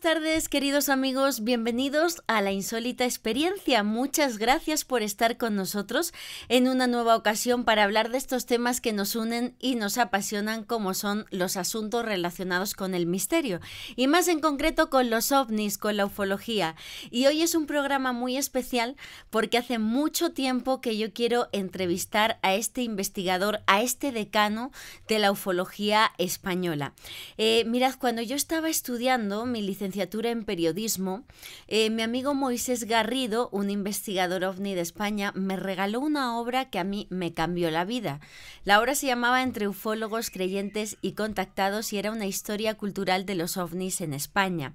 tardes, queridos amigos, bienvenidos a la insólita experiencia. Muchas gracias por estar con nosotros en una nueva ocasión para hablar de estos temas que nos unen y nos apasionan como son los asuntos relacionados con el misterio y más en concreto con los ovnis, con la ufología. Y hoy es un programa muy especial porque hace mucho tiempo que yo quiero entrevistar a este investigador, a este decano de la ufología española. Eh, mirad, cuando yo estaba estudiando mi licenciatura, en periodismo, eh, mi amigo Moisés Garrido, un investigador ovni de España, me regaló una obra que a mí me cambió la vida. La obra se llamaba Entre ufólogos, creyentes y contactados y era una historia cultural de los ovnis en España.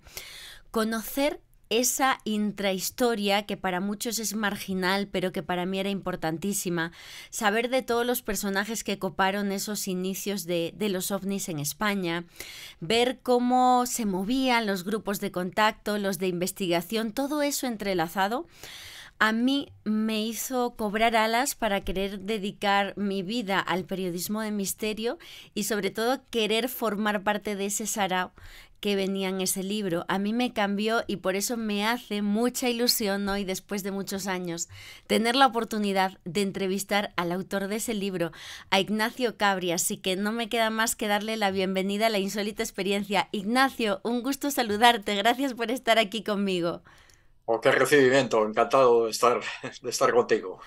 Conocer esa intrahistoria que para muchos es marginal, pero que para mí era importantísima, saber de todos los personajes que coparon esos inicios de, los ovnis en España, ver cómo se movían los grupos de contacto, los de investigación, todo eso entrelazado. A mí me hizo cobrar alas para querer dedicar mi vida al periodismo de misterio y sobre todo querer formar parte de ese sarao que venía en ese libro. A mí me cambió y por eso me hace mucha ilusión hoy, después de muchos años, tener la oportunidad de entrevistar al autor de ese libro, a Ignacio Cabria. Así que no me queda más que darle la bienvenida a la insólita experiencia. Ignacio, un gusto saludarte. Gracias por estar aquí conmigo. ¿O oh, qué recibimiento, encantado de estar, estar contigo.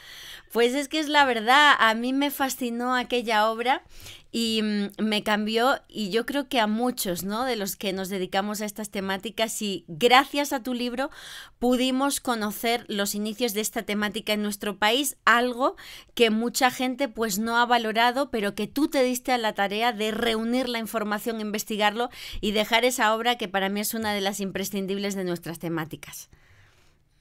Pues es que es la verdad, a mí me fascinó aquella obra y mm, me cambió y yo creo que a muchos, ¿no? De los que nos dedicamos a estas temáticas y gracias a tu libro pudimos conocer los inicios de esta temática en nuestro país, algo que mucha gente pues no ha valorado, pero que tú te diste a la tarea de reunir la información, investigarlo y dejar esa obra que para mí es una de las imprescindibles de nuestras temáticas.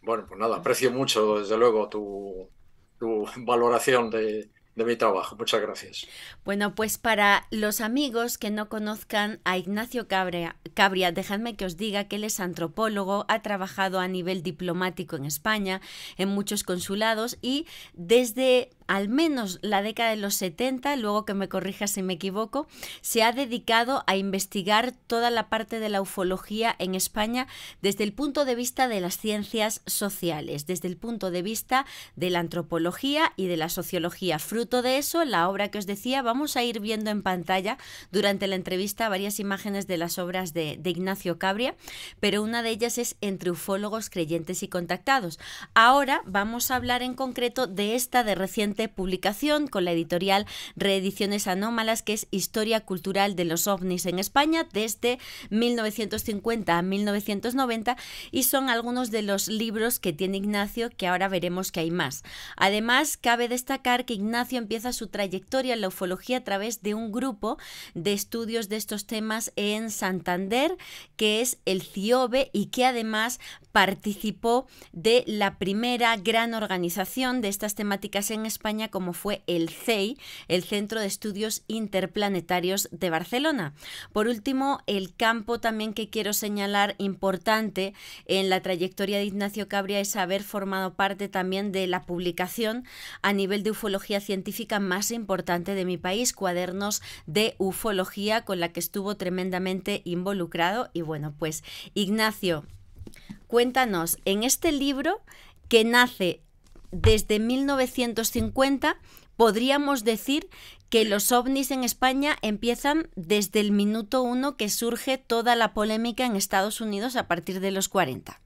Bueno, pues nada, aprecio mucho, desde luego, tu, tu valoración de, de mi trabajo. Muchas gracias. Bueno, pues para los amigos que no conozcan a Ignacio Cabria, Cabria dejadme que os diga que él es antropólogo, ha trabajado a nivel diplomático en España, en muchos consulados y desde al menos la década de los 70, luego que me corrija si me equivoco, se ha dedicado a investigar toda la parte de la ufología en España desde el punto de vista de las ciencias sociales, desde el punto de vista de la antropología y de la sociología, fruto de eso, la obra que os decía, vamos a ir viendo en pantalla durante la entrevista varias imágenes de las obras de, de Ignacio Cabria, pero una de ellas es Entre ufólogos, creyentes y contactados. Ahora vamos a hablar en concreto de esta de reciente publicación con la editorial Reediciones Anómalas, que es Historia Cultural de los OVNIs en España desde 1950 a 1990 y son algunos de los libros que tiene Ignacio que ahora veremos que hay más. Además, cabe destacar que Ignacio empieza su trayectoria en la ufología a través de un grupo de estudios de estos temas en Santander, que es el CIOBE y que además participó de la primera gran organización de estas temáticas en España, como fue el CEI, el Centro de Estudios Interplanetarios de Barcelona. Por último, el campo también que quiero señalar importante en la trayectoria de Ignacio Cabria es haber formado parte también de la publicación a nivel de ufología científica científica más importante de mi país, Cuadernos de Ufología, con la que estuvo tremendamente involucrado. Y bueno, pues Ignacio, cuéntanos, en este libro que nace desde 1950, podríamos decir que los ovnis en España empiezan desde el minuto uno que surge toda la polémica en Estados Unidos a partir de los 40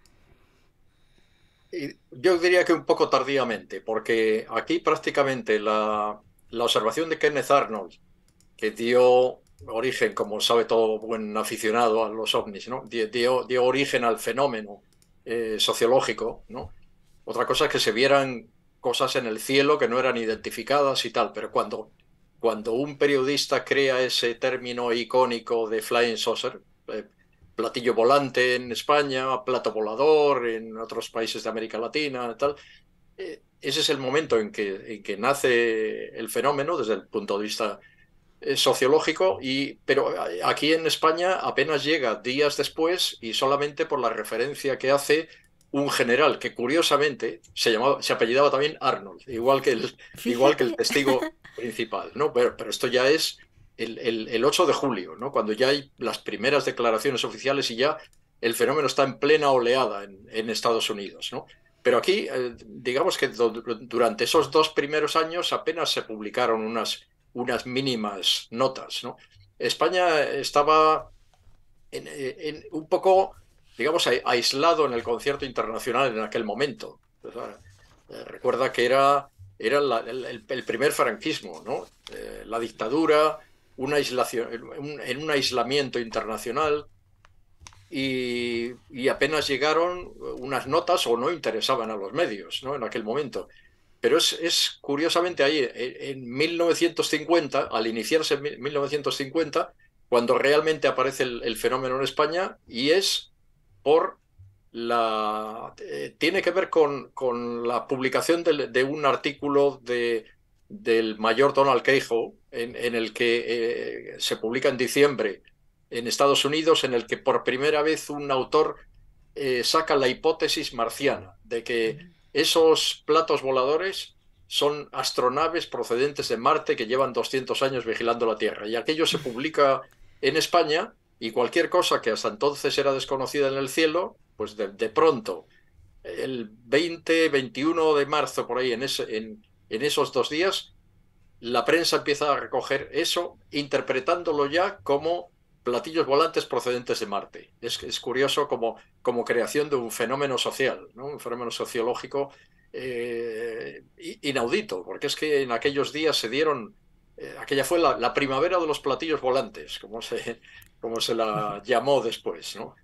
yo diría que un poco tardíamente, porque aquí prácticamente la, observación de Kenneth Arnold, que dio origen, como sabe todo buen aficionado a los ovnis, ¿no? dio, dio origen al fenómeno eh, sociológico. Otra cosa es que se vieran cosas en el cielo que no eran identificadas y tal, pero cuando, cuando un periodista crea ese término icónico de flying saucer, eh, platillo volante en España, plato volador en otros países de América Latina, tal. E, ese es el momento en que, nace el fenómeno desde el punto de vista eh, sociológico, y, pero aquí en España apenas llega días después y solamente por la referencia que hace un general que curiosamente se llamaba, se apellidaba también Arnold, igual que el, igual que el testigo principal, ¿no? pero esto ya es el, 8 de julio, ¿no? cuando ya hay las primeras declaraciones oficiales y ya el fenómeno está en plena oleada en, Estados Unidos. ¿no? Pero aquí, eh, digamos que durante esos dos primeros años apenas se publicaron unas, unas mínimas notas. ¿no? España estaba en, un poco, digamos, aislado en el concierto internacional en aquel momento. Eh, recuerda que era, era el, primer franquismo, ¿no? Eh, la dictadura, una aislación, en un aislamiento internacional y, apenas llegaron unas notas o no interesaban a los medios en aquel momento. Pero es, curiosamente ahí, e, en, 1950, al iniciarse en 1950, cuando realmente aparece el, fenómeno en España y es por la... Eh, tiene que ver con, con la publicación de, un artículo de, del mayor Donald Keijo, en, el que eh, se publica en diciembre en Estados Unidos, en el que por primera vez un autor eh, saca la hipótesis marciana de que esos platos voladores son astronaves procedentes de Marte que llevan 200 años vigilando la Tierra. Y aquello se publica en España y cualquier cosa que hasta entonces era desconocida en el cielo, pues de, pronto, el 20, 21 de marzo, por ahí, en esos dos días, la prensa empieza a recoger eso, interpretándolo ya como platillos volantes procedentes de Marte. Es, curioso como, como creación de un fenómeno social, ¿no? un fenómeno sociológico eh, inaudito, porque es que en aquellos días se dieron, eh, aquella fue la, la, primavera de los platillos volantes, como se, como se la llamó después, ¿no?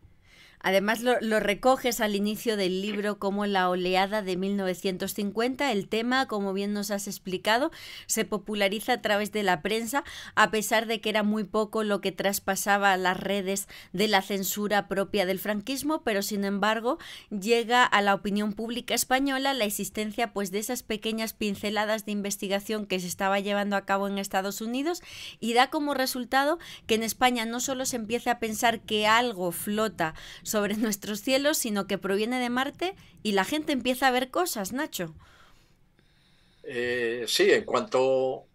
Además, lo, recoges al inicio del libro como la oleada de 1950. El tema, como bien nos has explicado, se populariza a través de la prensa, a pesar de que era muy poco lo que traspasaba las redes de la censura propia del franquismo, pero sin embargo llega a la opinión pública española la existencia pues, de esas pequeñas pinceladas de investigación que se estaba llevando a cabo en Estados Unidos y da como resultado que en España no solo se empiece a pensar que algo flota sobre sobre nuestros cielos, sino que proviene de Marte y la gente empieza a ver cosas, Nacho. Eh, sí, en cuanto,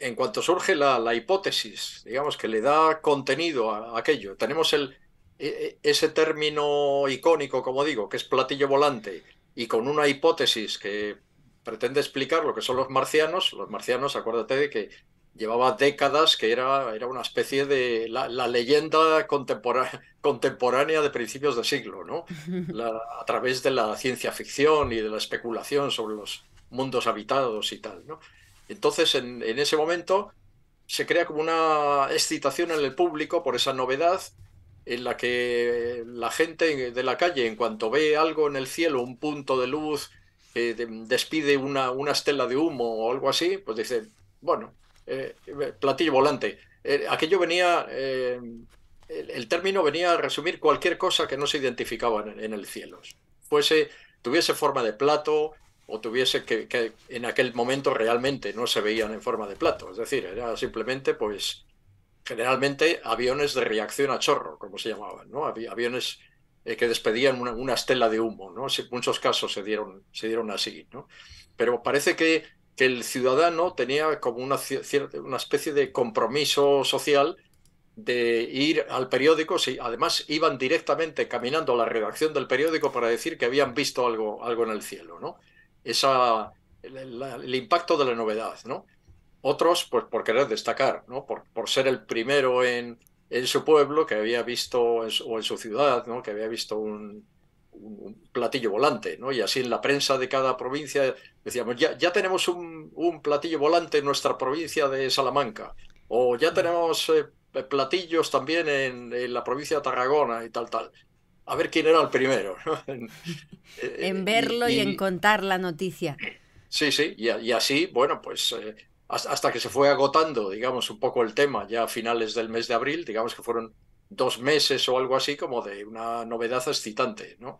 en cuanto surge la, hipótesis, digamos que le da contenido a, a aquello. Tenemos el, e, e, ese término icónico, como digo, que es platillo volante, y con una hipótesis que pretende explicar lo que son los marcianos, los marcianos, acuérdate de que llevaba décadas que era, era una especie de la, leyenda contemporánea, contemporánea de principios de siglo, ¿no? a través de la ciencia ficción y de la especulación sobre los mundos habitados y tal, Entonces, en, ese momento se crea como una excitación en el público por esa novedad en la que la gente de la calle, en cuanto ve algo en el cielo, un punto de luz, eh, despide una, una estela de humo o algo así, pues dice, bueno, eh, eh, platillo volante. Eh, aquello venía, el, término venía a resumir cualquier cosa que no se identificaba en, el cielo. Fuese, tuviese forma de plato o tuviese que, en aquel momento realmente no se veían en forma de plato. Es decir, era simplemente, pues, generalmente aviones de reacción a chorro, como se llamaban, ¿no? Aviones que despedían una, estela de humo, ¿no? En muchos casos se dieron, se dieron así, ¿no? Pero parece que que el ciudadano tenía como una, una especie de compromiso social de ir al periódico, si además iban directamente caminando a la redacción del periódico para decir que habían visto algo, algo en el cielo, ¿no? Esa, el, impacto de la novedad, ¿no? Otros, pues por querer destacar, ¿no? Por, ser el primero en, su pueblo que había visto, o en su ciudad, ¿no? Que había visto un, un, platillo volante, ¿no? Y así en la prensa de cada provincia decíamos, ya, ya tenemos un, platillo volante en nuestra provincia de Salamanca, o ya tenemos eh, platillos también en, la provincia de Tarragona y tal, tal. A ver quién era el primero. ¿no? en eh, verlo y, en contar la noticia. Sí, sí, y, así, bueno, pues eh, hasta que se fue agotando, digamos, un poco el tema ya a finales del mes de abril, digamos que fueron dos meses o algo así como de una novedad excitante, ¿no?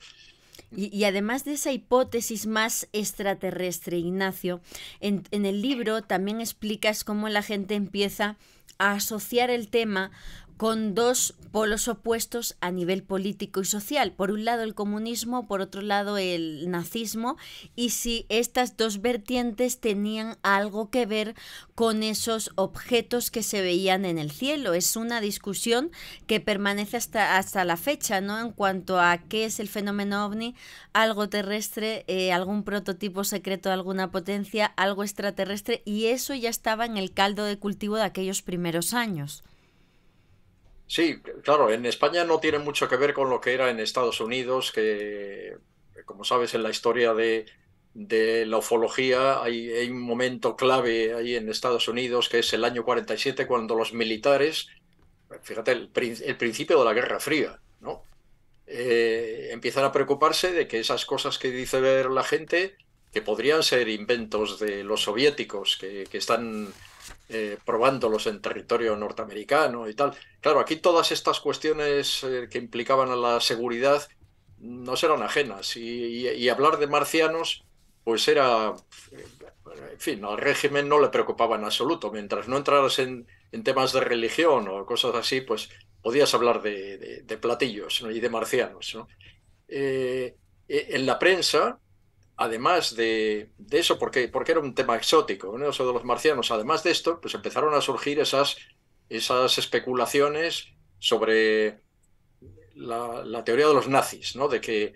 Y, además de esa hipótesis más extraterrestre, Ignacio, en el libro también explicas cómo la gente empieza a asociar el tema con dos polos opuestos a nivel político y social. Por un lado el comunismo, por otro lado el nazismo, y si estas dos vertientes tenían algo que ver con esos objetos que se veían en el cielo. Es una discusión que permanece hasta, hasta la fecha, ¿no? En cuanto a qué es el fenómeno ovni, algo terrestre, eh, algún prototipo secreto de alguna potencia, algo extraterrestre, y eso ya estaba en el caldo de cultivo de aquellos primeros años. Sí, claro, en España no tiene mucho que ver con lo que era en Estados Unidos, que como sabes en la historia de, la ufología hay, un momento clave ahí en Estados Unidos que es el año 47 cuando los militares, fíjate, el, principio de la Guerra Fría, ¿no? Eh, empiezan a preocuparse de que esas cosas que dice ver la gente, que podrían ser inventos de los soviéticos, que están eh, probándolos en territorio norteamericano y tal. Claro, aquí todas estas cuestiones eh, que implicaban a la seguridad no eran ajenas y, hablar de marcianos pues era, eh, en fin, al régimen no le preocupaba en absoluto. Mientras no entraras en, temas de religión o cosas así, pues podías hablar de, platillos y de marcianos. en la prensa, además de, eso, porque, era un tema exótico, Eso de los marcianos, además de esto, pues empezaron a surgir esas, especulaciones sobre la, teoría de los nazis, ¿no? De que,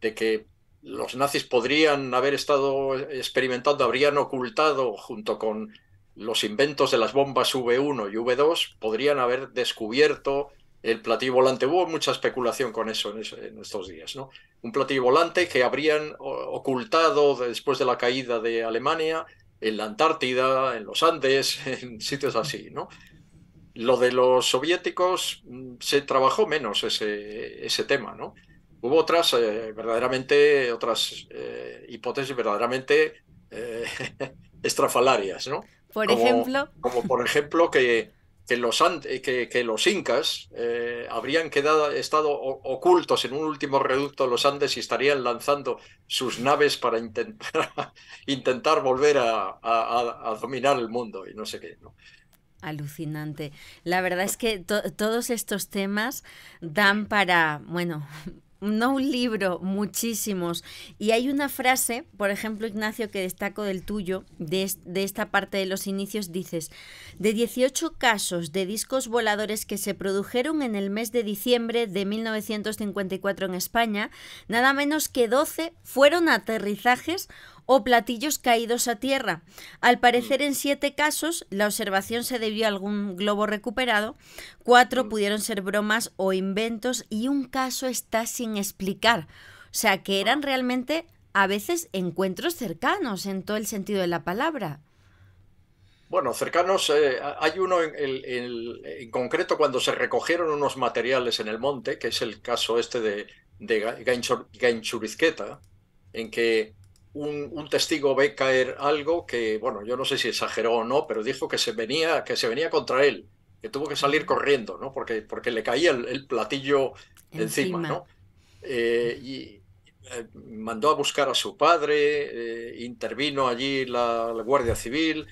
de que los nazis podrían haber estado experimentando, habrían ocultado junto con los inventos de las bombas V1 y V2, podrían haber descubierto el platillo volante. Hubo mucha especulación con eso en, estos días, ¿no? Un platillo volante que habrían ocultado después de la caída de Alemania en la Antártida, en los Andes, en sitios así, ¿no? Lo de los soviéticos mm, se trabajó menos ese, tema, ¿no? Hubo otras eh, verdaderamente, otras eh, hipótesis verdaderamente eh, estrafalarias, Por ejemplo. Como por ejemplo que que los, eh, los incas eh, habrían quedado, estado ocultos en un último reducto de los Andes y estarían lanzando sus naves para intentar, intentar volver a, dominar el mundo y no sé qué. ¿no? Alucinante. La verdad es que todos estos temas dan para, bueno, no un libro, muchísimos. Y hay una frase, por ejemplo, Ignacio, que destaco del tuyo, de, esta parte de los inicios, dices, de 18 casos de discos voladores que se produjeron en el mes de diciembre de 1954 en España, nada menos que 12 fueron aterrizajes o platillos caídos a tierra. Al parecer, en siete casos, la observación se debió a algún globo recuperado, cuatro mm. pudieron ser bromas o inventos y un caso está sin explicar. O sea, que eran realmente a veces encuentros cercanos en todo el sentido de la palabra. Bueno, cercanos, eh, hay uno en, concreto cuando se recogieron unos materiales en el monte, que es el caso este de, de en que un, testigo ve caer algo que, bueno, yo no sé si exageró o no, pero dijo que se venía, que se venía contra él, que tuvo que salir corriendo, ¿no? Porque, porque le caía el, platillo encima, ¿no? Eh, y eh, mandó a buscar a su padre, eh, intervino allí la, Guardia Civil,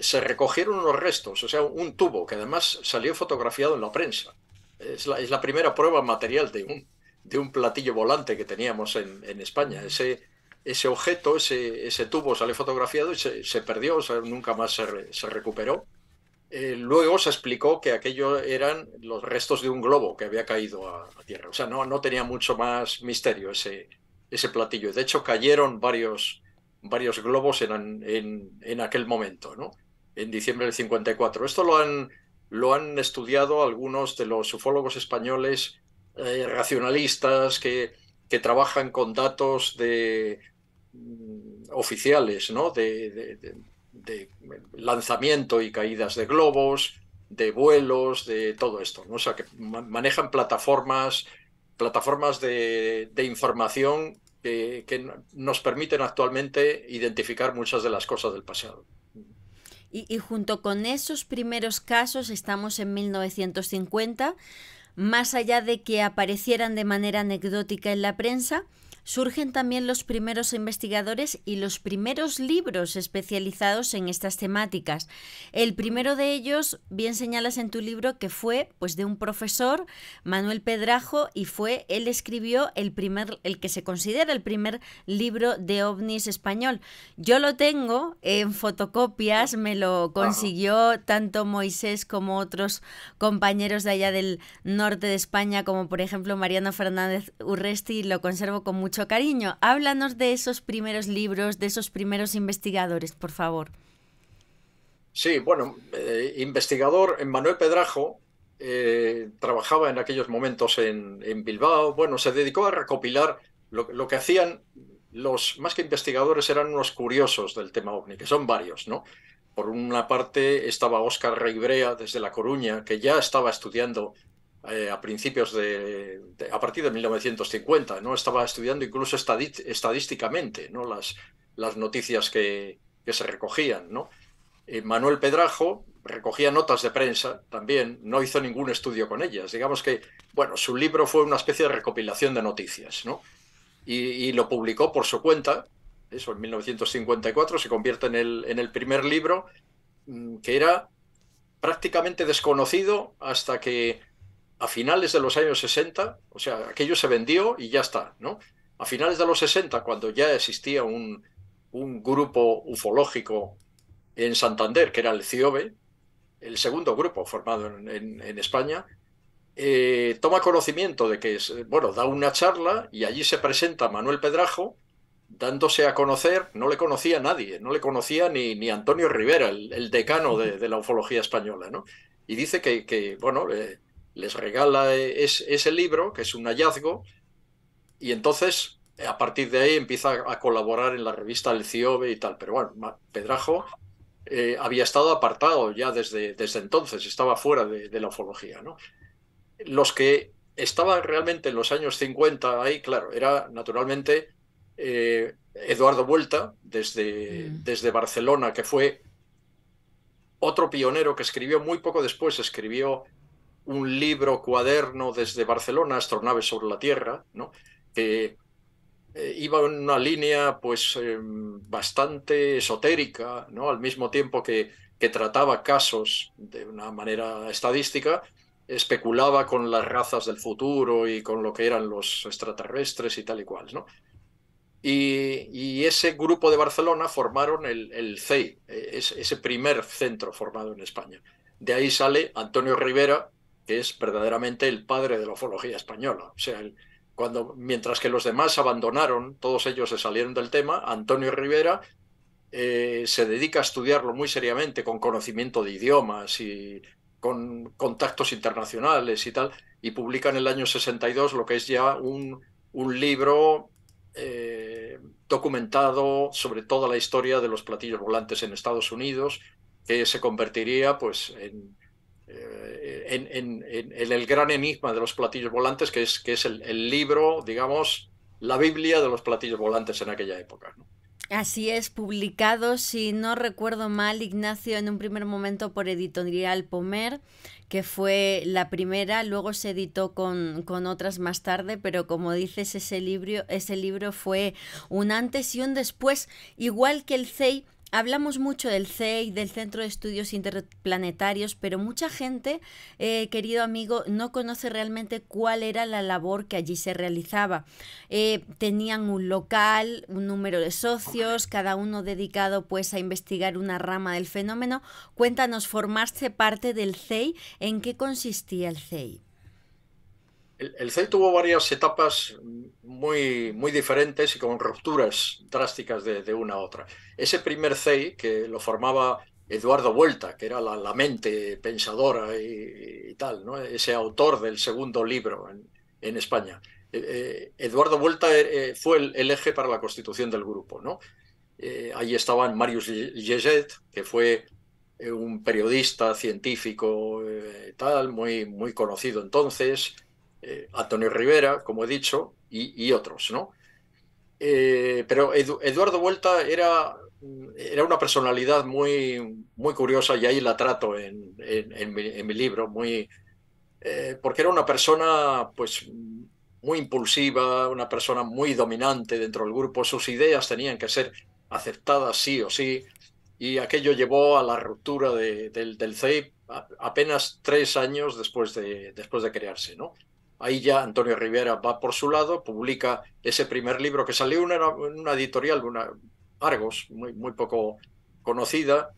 se recogieron unos restos, o sea, un tubo que además salió fotografiado en la prensa. Es la, es la primera prueba material de un, de un platillo volante que teníamos en, en España, ese ese objeto, ese, ese tubo sale fotografiado y se, se perdió, o sea, nunca más se, se recuperó. Eh, luego se explicó que aquello eran los restos de un globo que había caído a, a tierra. O sea, no, no tenía mucho más misterio ese, ese platillo. De hecho, cayeron varios, varios globos en, en, en, aquel momento, ¿no? en diciembre del 54. Esto lo han, lo han estudiado algunos de los ufólogos españoles eh, racionalistas que, que trabajan con datos de, Mm, oficiales, ¿no? De, lanzamiento y caídas de globos, de vuelos, de todo esto, ¿no? O sea, que manejan plataformas, plataformas de, información que, nos permiten actualmente identificar muchas de las cosas del pasado. Y, y, junto con esos primeros casos, estamos en 1950, más allá de que aparecieran de manera anecdótica en la prensa, surgen también los primeros investigadores y los primeros libros especializados en estas temáticas. El primero de ellos, bien señalas en tu libro, que fue pues de un profesor, Manuel Pedrajo, y fue, él escribió el primer, el que se considera el primer libro de ovnis español. Yo lo tengo en fotocopias, me lo consiguió tanto Moisés como otros compañeros de allá del norte de España, como por ejemplo Mariano Fernández Urresti, lo conservo con mucho mucho cariño. Háblanos de esos primeros libros, de esos primeros investigadores, por favor. Sí, bueno, eh, investigador Manuel Pedrajo eh, trabajaba en aquellos momentos en, Bilbao. Bueno, se dedicó a recopilar lo, que hacían los, más que investigadores, eran unos curiosos del tema ovni, que son varios, ¿no? Por una parte estaba Óscar Reibrea desde La Coruña, que ya estaba estudiando eh, a principios de, a partir de 1950, ¿no? Estaba estudiando incluso estadísticamente, ¿no? Las, las noticias que, se recogían, ¿no? Eh, Manuel Pedrajo recogía notas de prensa también, no hizo ningún estudio con ellas. Digamos que, bueno, su libro fue una especie de recopilación de noticias, Y, lo publicó por su cuenta, eso en 1954, se convierte en el, en el primer libro mm, que era prácticamente desconocido hasta que a finales de los años 60, o sea, aquello se vendió y ya está, ¿no? A finales de los 60, cuando ya existía un, grupo ufológico en Santander, que era el CIOBE, el segundo grupo formado en, España, eh, toma conocimiento de que, es, bueno, da una charla y allí se presenta Manuel Pedrajo, dándose a conocer, no le conocía nadie, no le conocía ni, ni Antonio Rivera, el, decano de, la ufología española, ¿no? Y dice que, bueno, eh, les regala eh, ese libro, que es un hallazgo, y entonces a partir de ahí empieza a colaborar en la revista El Ciobe y tal. Pero bueno, Pedrajo eh, había estado apartado ya desde, desde entonces, estaba fuera de, la ufología. ¿no? Los que estaban realmente en los años 50 ahí, claro, era naturalmente eh, Eduardo Vuelta, desde, mm. desde Barcelona, que fue otro pionero que escribió muy poco después, escribió un libro, cuaderno desde Barcelona, Astronaves sobre la Tierra, ¿no? que eh, iba en una línea pues em, bastante esotérica, ¿no? al mismo tiempo que, que trataba casos de una manera estadística, especulaba con las razas del futuro y con lo que eran los extraterrestres y tal y cual. ¿no? Y, y, ese grupo de Barcelona formaron el, el CEI, e, ese primer centro formado en España. De ahí sale Antonio Rivera, que es verdaderamente el padre de la ufología española. O sea, cuando, mientras que los demás abandonaron, todos ellos se salieron del tema, Antonio Rivera eh, se dedica a estudiarlo muy seriamente con conocimiento de idiomas y con contactos internacionales y tal, y publica en el año 62 lo que es ya un, libro eh, documentado sobre toda la historia de los platillos volantes en Estados Unidos, que se convertiría pues en, eh, en, el gran enigma de los platillos volantes, que es, que es el, libro, digamos, la Biblia de los platillos volantes en aquella época. Así es, publicado, si no recuerdo mal, Ignacio, en un primer momento por editorial Pomer, que fue la primera, luego se editó con, con, otras más tarde, pero como dices, ese libro, ese libro fue un antes y un después, igual que el CEI hablamos mucho del CEI, del Centro de Estudios Interplanetarios, pero mucha gente, eh, querido amigo, no conoce realmente cuál era la labor que allí se realizaba. Eh, tenían un local, un número de socios, cada uno dedicado pues a investigar una rama del fenómeno. Cuéntanos, formarse parte del CEI, ¿en qué consistía el CEI? el, CEI tuvo varias etapas muy, muy diferentes y con rupturas drásticas de, una a otra. Ese primer CEI, que lo formaba Eduardo Vuelta, que era la, mente pensadora y, tal, ¿no? ese autor del segundo libro en, España. Eh, eh, Eduardo Vuelta eh, fue el, eje para la constitución del grupo. ¿no? ahí estaban Marius Jezet, que fue un periodista científico tal, muy, muy conocido entonces. Eh, Antonio Rivera, como he dicho, y, otros, ¿no? Eh, pero Eduardo Vuelta era, era una personalidad muy, muy curiosa y ahí la trato en, mi, libro, muy, eh, porque era una persona pues muy impulsiva, una persona muy dominante dentro del grupo, sus ideas tenían que ser aceptadas sí o sí, y aquello llevó a la ruptura del, del CEIP apenas tres años después de, después de crearse, ¿no? Ahí ya Antonio Rivera va por su lado, publica ese primer libro que salió en una, editorial, una Argos, muy, muy poco conocida,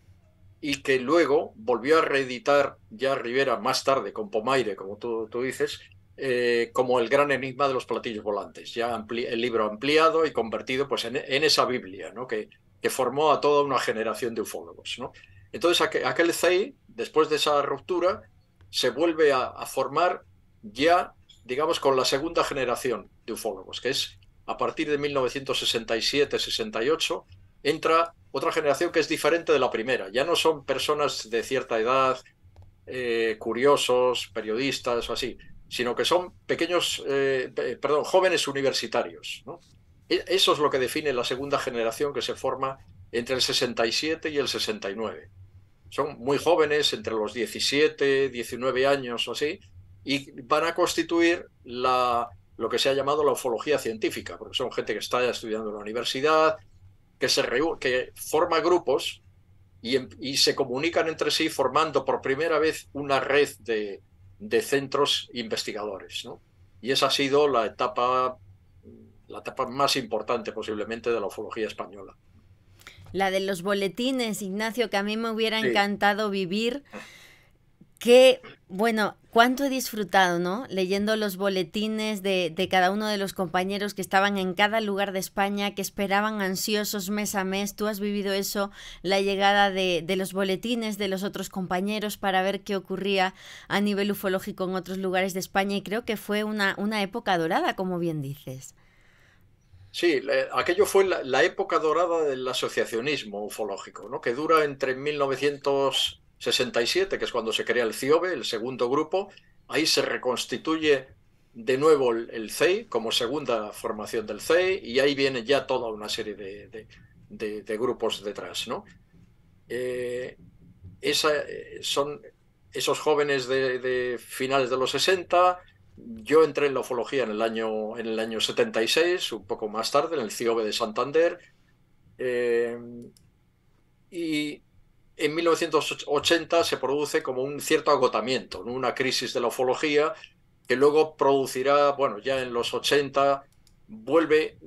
y que luego volvió a reeditar ya Rivera más tarde con Pomaire, como tú, dices, eh, como el gran enigma de los platillos volantes, ya el libro ampliado y convertido pues, en, esa Biblia, ¿no? que, que, formó a toda una generación de ufólogos. ¿no? Entonces aquel CEI, después de esa ruptura, se vuelve a formar ya digamos, con la segunda generación de ufólogos, que es a partir de 1967-68, entra otra generación que es diferente de la primera. Ya no son personas de cierta edad, eh, curiosos, periodistas o así, sino que son pequeños, eh, perdón, jóvenes universitarios. E, eso es lo que define la segunda generación que se forma entre el 67 y el 69. Son muy jóvenes, entre los 17, 19 años o así, y van a constituir la, lo que se ha llamado la ufología científica, porque son gente que está estudiando en la universidad, que, se que forma grupos em, y, se comunican entre sí formando por primera vez una red de, centros investigadores. Y esa ha sido la etapa, la etapa más importante posiblemente de la ufología española. La de los boletines, Ignacio, que a mí me hubiera encantado vivir. Ah. Qué bueno, cuánto he disfrutado, ¿no? Leyendo los boletines de, cada uno de los compañeros que estaban en cada lugar de España, que esperaban ansiosos mes a mes. Tú has vivido eso, la llegada de, los boletines de los otros compañeros para ver qué ocurría a nivel ufológico en otros lugares de España y creo que fue una, época dorada, como bien dices. Sí, aquello fue la, época dorada del asociacionismo ufológico, ¿no? que dura entre 1900 67, que es cuando se crea el CIOBE, el segundo grupo, ahí se reconstituye de nuevo el, CEI como segunda formación del CEI y ahí viene ya toda una serie de, grupos detrás. Eh, esa, eh, son esos jóvenes de, finales de los 60. Yo entré en la ufología en el año, en el año 76, un poco más tarde, en el CIOBE de Santander. Eh, y en 1980 se produce como un cierto agotamiento, una crisis de la ufología que luego producirá, bueno, ya en los 80 vuelve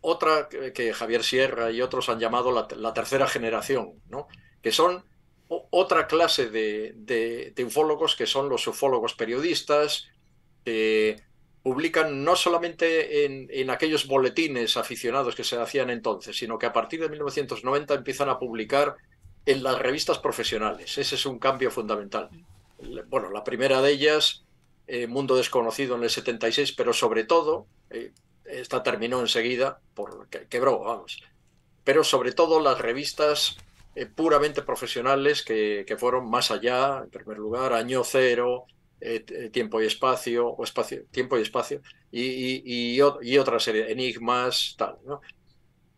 otra que Javier Sierra y otros han llamado la, tercera generación, ¿no? que son otra clase de, ufólogos que son los ufólogos periodistas, que publican no solamente en, en, aquellos boletines aficionados que se hacían entonces, sino que a partir de 1990 empiezan a publicar en las revistas profesionales. Ese es un cambio fundamental. Bueno, la primera de ellas, eh, Mundo Desconocido en el 76, pero sobre todo, eh, esta terminó enseguida, por, quebró, vamos, pero sobre todo las revistas eh, puramente profesionales que, que, fueron más allá, en primer lugar, Año Cero, Tiempo y Espacio, o espacio, Tiempo y Espacio, y, y, y otra serie, Enigmas, tal, ¿no?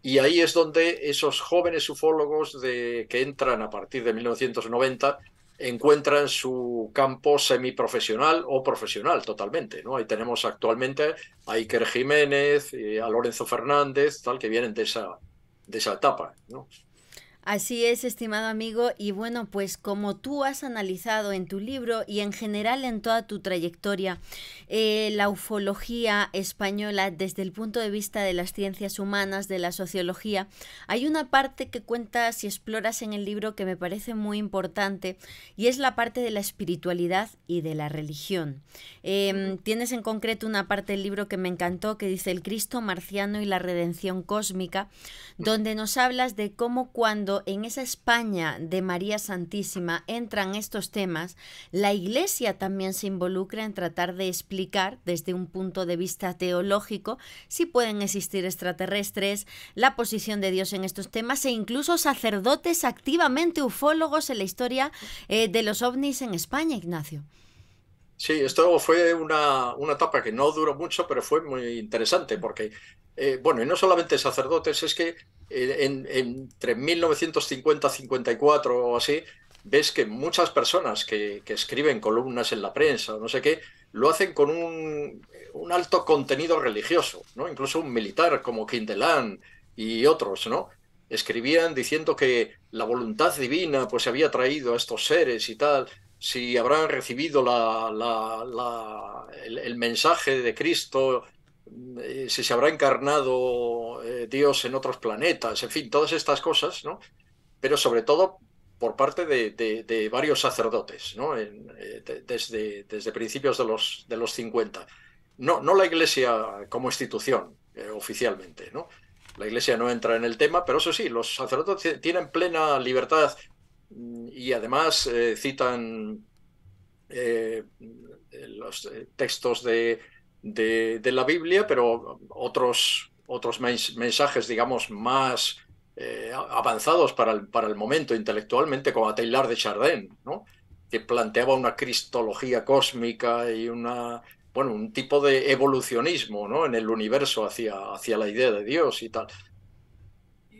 Y ahí es donde esos jóvenes ufólogos de, que entran a partir de 1990 encuentran su campo semiprofesional o profesional totalmente. ¿no? Ahí tenemos actualmente a Iker Jiménez, eh, a Lorenzo Fernández, tal, que vienen de esa, de esa etapa. ¿no? Así es, estimado amigo, y bueno, pues como tú has analizado en tu libro y en general en toda tu trayectoria eh, la ufología española desde el punto de vista de las ciencias humanas, de la sociología, hay una parte que cuentas y exploras en el libro que me parece muy importante y es la parte de la espiritualidad y de la religión. Em, tienes en concreto una parte del libro que me encantó que dice El Cristo marciano y la redención cósmica, donde nos hablas de cómo cuando en esa España de María Santísima entran estos temas, la Iglesia también se involucra en tratar de explicar desde un punto de vista teológico si pueden existir extraterrestres, la posición de Dios en estos temas e incluso sacerdotes activamente ufólogos en la historia eh, de los ovnis en España, Ignacio. Sí, esto fue una, etapa que no duró mucho, pero fue muy interesante porque, eh, bueno, y no solamente sacerdotes, es que en, entre 1950-54 o así, ves que muchas personas que, escriben columnas en la prensa, no sé qué, lo hacen con un, alto contenido religioso, ¿no? Incluso un militar como Quindelán y otros, ¿no? Escribían diciendo que la voluntad divina pues había traído a estos seres y tal, si habrán recibido la, el, mensaje de Cristo eh, si se habrá encarnado eh, Dios en otros planetas, en fin, todas estas cosas, ¿no? Pero sobre todo por parte de, varios sacerdotes, ¿no? Eh, desde, desde principios de los, de los 50. No, no la Iglesia como institución, oficialmente, ¿no? La Iglesia no entra en el tema, pero eso sí, los sacerdotes tienen plena libertad mm, y además citan los textos de, de, la Biblia, pero otros, otros mensajes, digamos, más eh, avanzados para el, para el momento intelectualmente, como a Taylor de Chardin, que planteaba una cristología cósmica y una, bueno, un tipo de evolucionismo ¿no? en el universo hacia, hacia la idea de Dios y tal.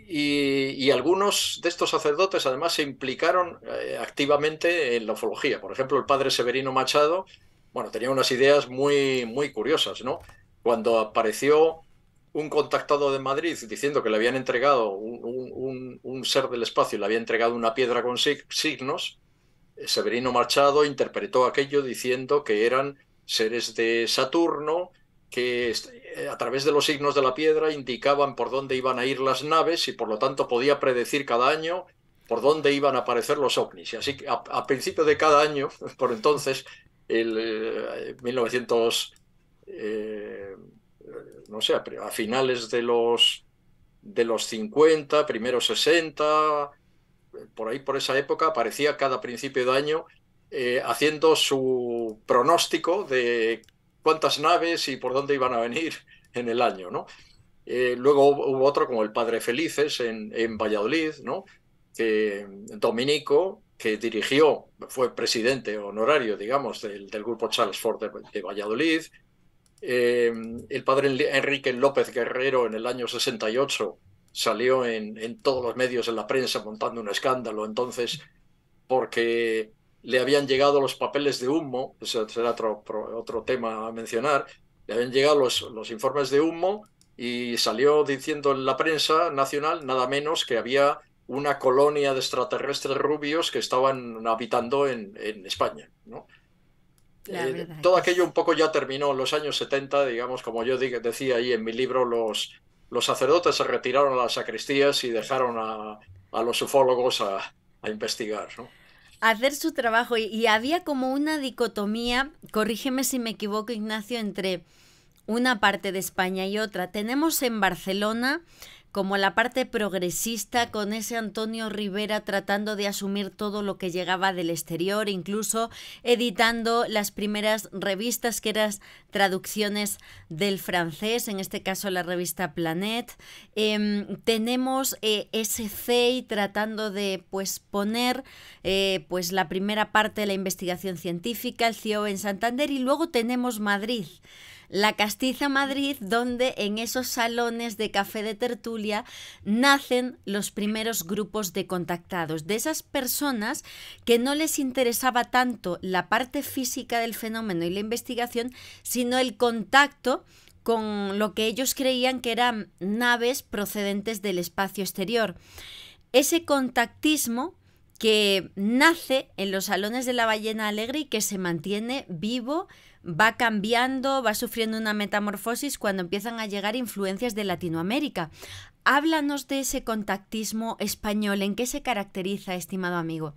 Y, algunos de estos sacerdotes además se implicaron eh, activamente en la ufología. Por ejemplo, el padre Severino Machado bueno, tenía unas ideas muy, muy curiosas, ¿no? Cuando apareció un contactado de Madrid diciendo que le habían entregado un, ser del espacio, le había entregado una piedra con signos, eh, Severino Marchado interpretó aquello diciendo que eran seres de Saturno que eh, a través de los signos de la piedra indicaban por dónde iban a ir las naves y por lo tanto podía predecir cada año por dónde iban a aparecer los ovnis. Y así que a, principio de cada año, por entonces, el 1900, eh, eh, eh, no sé, a finales de los, de los 50, primeros 60, por ahí, por esa época, aparecía cada principio de año haciendo su pronóstico de cuántas naves y por dónde iban a venir en el año, ¿no? luego hubo otro como el Padre Felices en, en Valladolid, ¿no? Dominico, que dirigió, fue presidente honorario, digamos, del, grupo Charles Ford de, Valladolid. Em, el padre Enrique López Guerrero en el año 68 salió en, todos los medios, en la prensa, montando un escándalo entonces, porque le habían llegado los papeles de humo, ese será otro, otro tema a mencionar, le habían llegado los, los informes de humo y salió diciendo en la prensa nacional nada menos que había una colonia de extraterrestres rubios que estaban habitando en, España. Eh, todo aquello un poco ya terminó en los años 70, digamos, como yo decía ahí en mi libro, los, los sacerdotes se retiraron a las sacristías y dejaron a, a los ufólogos a, a investigar. ¿no? hacer su trabajo y, había como una dicotomía, corrígeme si me equivoco Ignacio, entre una parte de España y otra. Tenemos en Barcelona como la parte progresista con ese Antonio Rivera tratando de asumir todo lo que llegaba del exterior, incluso editando las primeras revistas que eran traducciones del francés, en este caso la revista Planet. Em, tenemos eh, ese SCI tratando de pues, poner eh, pues, la primera parte de la investigación científica, el CIO en Santander y luego tenemos Madrid. La Castiza Madrid, donde en esos salones de café de tertulia nacen los primeros grupos de contactados, de esas personas que no les interesaba tanto la parte física del fenómeno y la investigación, sino el contacto con lo que ellos creían que eran naves procedentes del espacio exterior. Ese contactismo que nace en los salones de la ballena alegre y que se mantiene vivo, va cambiando, va sufriendo una metamorfosis cuando empiezan a llegar influencias de Latinoamérica. Háblanos de ese contactismo español, ¿en qué se caracteriza, estimado amigo?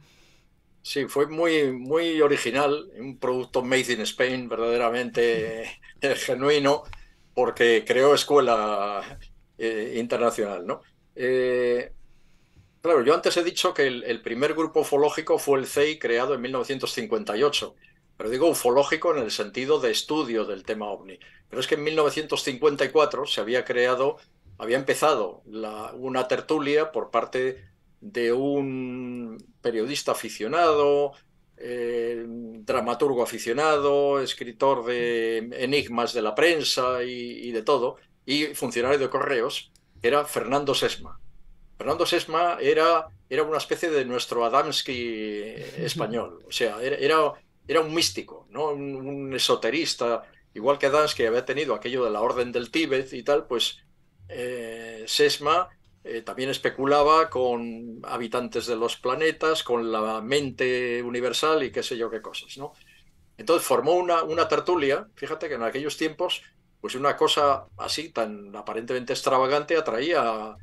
Sí, fue muy, muy original, un producto made in Spain, verdaderamente eh, genuino, porque creó escuela eh, internacional, ¿no? Eh, claro, yo antes he dicho que el, el, primer grupo ufológico fue el CEI, creado en 1958 pero digo ufológico en el sentido de estudio del tema ovni. Pero es que en 1954 se había creado, había empezado la, una tertulia por parte de un periodista aficionado, eh, dramaturgo aficionado, escritor de enigmas de la prensa y, de todo, y funcionario de correos, que era Fernando Sesma. Fernando Sesma era, era una especie de nuestro Adamski español, o sea, era era un místico, ¿no? Un, esoterista, igual que Dance que había tenido aquello de la Orden del Tíbet y tal, pues eh, Sesma eh, también especulaba con habitantes de los planetas, con la mente universal y qué sé yo qué cosas, ¿no? Entonces formó una, una tertulia, fíjate que en aquellos tiempos, pues una cosa así tan aparentemente extravagante atraía a,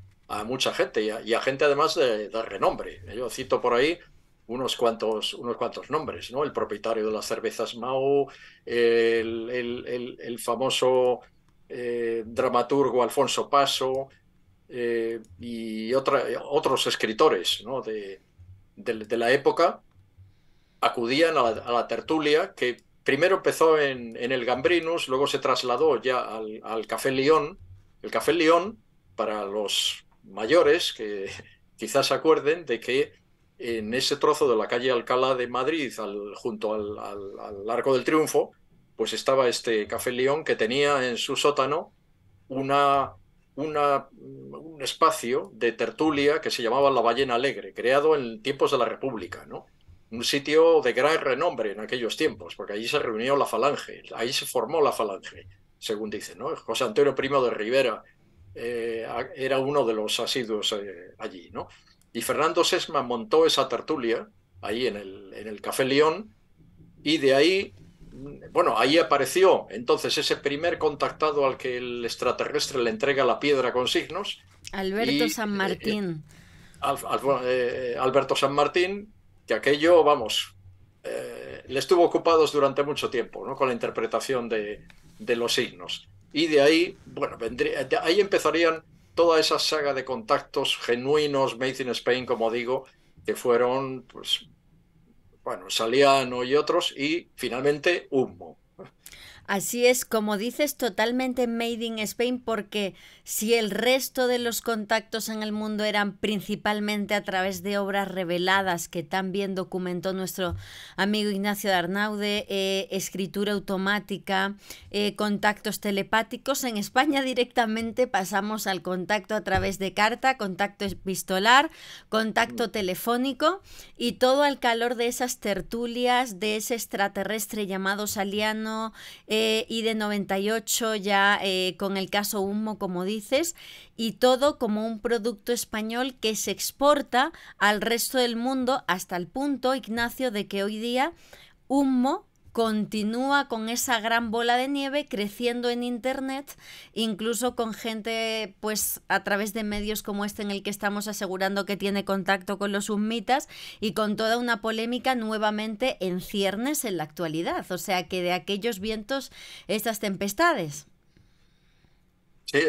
mucha gente y a, gente además de, de, renombre. Yo cito por ahí unos cuantos, unos cuantos nombres, ¿no? El propietario de las cervezas Mao, el, famoso eh, dramaturgo Alfonso Paso eh, y otros escritores de, la época acudían a la, tertulia que primero empezó en, el Gambrinus, luego se trasladó ya al, Café León. El Café León, para los mayores que quizás acuerden de que en ese trozo de la calle Alcalá de Madrid, junto al, Arco del Triunfo, pues estaba este Café León que tenía en su sótano una, un espacio de tertulia que se llamaba La Ballena Alegre, creado en tiempos de la República, ¿no? Un sitio de gran renombre en aquellos tiempos, porque allí se reunió la Falange, ahí se formó la Falange, según dicen, ¿no? José Antonio Primo de Rivera eh, era uno de los asiduos eh, allí, ¿no? Y Fernando Sesma montó esa tertulia ahí en el, en el Café León y de ahí, bueno, ahí apareció entonces ese primer contactado al que el extraterrestre le entrega la piedra con signos. Alberto San eh, Martín. Eh, eh, Alberto San Martín, que aquello, vamos, le estuvo ocupados durante mucho tiempo, ¿no? Con la interpretación de, de los signos. Y de ahí, bueno, vendría, ahí empezarían toda esa saga de contactos genuinos, Made in Spain, como digo, que fueron, pues, bueno, Saliano y otros, y finalmente Humo. Así es, como dices, totalmente made in Spain porque si el resto de los contactos en el mundo eran principalmente a través de obras reveladas que tan bien documentó nuestro amigo Ignacio de Arnaude, eh, escritura automática, eh, contactos telepáticos, en España directamente pasamos al contacto a través de carta, contacto epistolar, contacto mm. telefónico y todo al calor de esas tertulias, de ese extraterrestre llamado Saliano, eh, y de 98 ya eh, con el caso Humo, como dices, y todo como un producto español que se exporta al resto del mundo hasta el punto, Ignacio, de que hoy día Humo continúa con esa gran bola de nieve creciendo en Internet, incluso con gente, pues a través de medios como este en el que estamos asegurando que tiene contacto con los sumitas y con toda una polémica nuevamente en ciernes en la actualidad. O sea que de aquellos vientos, estas tempestades. Sí,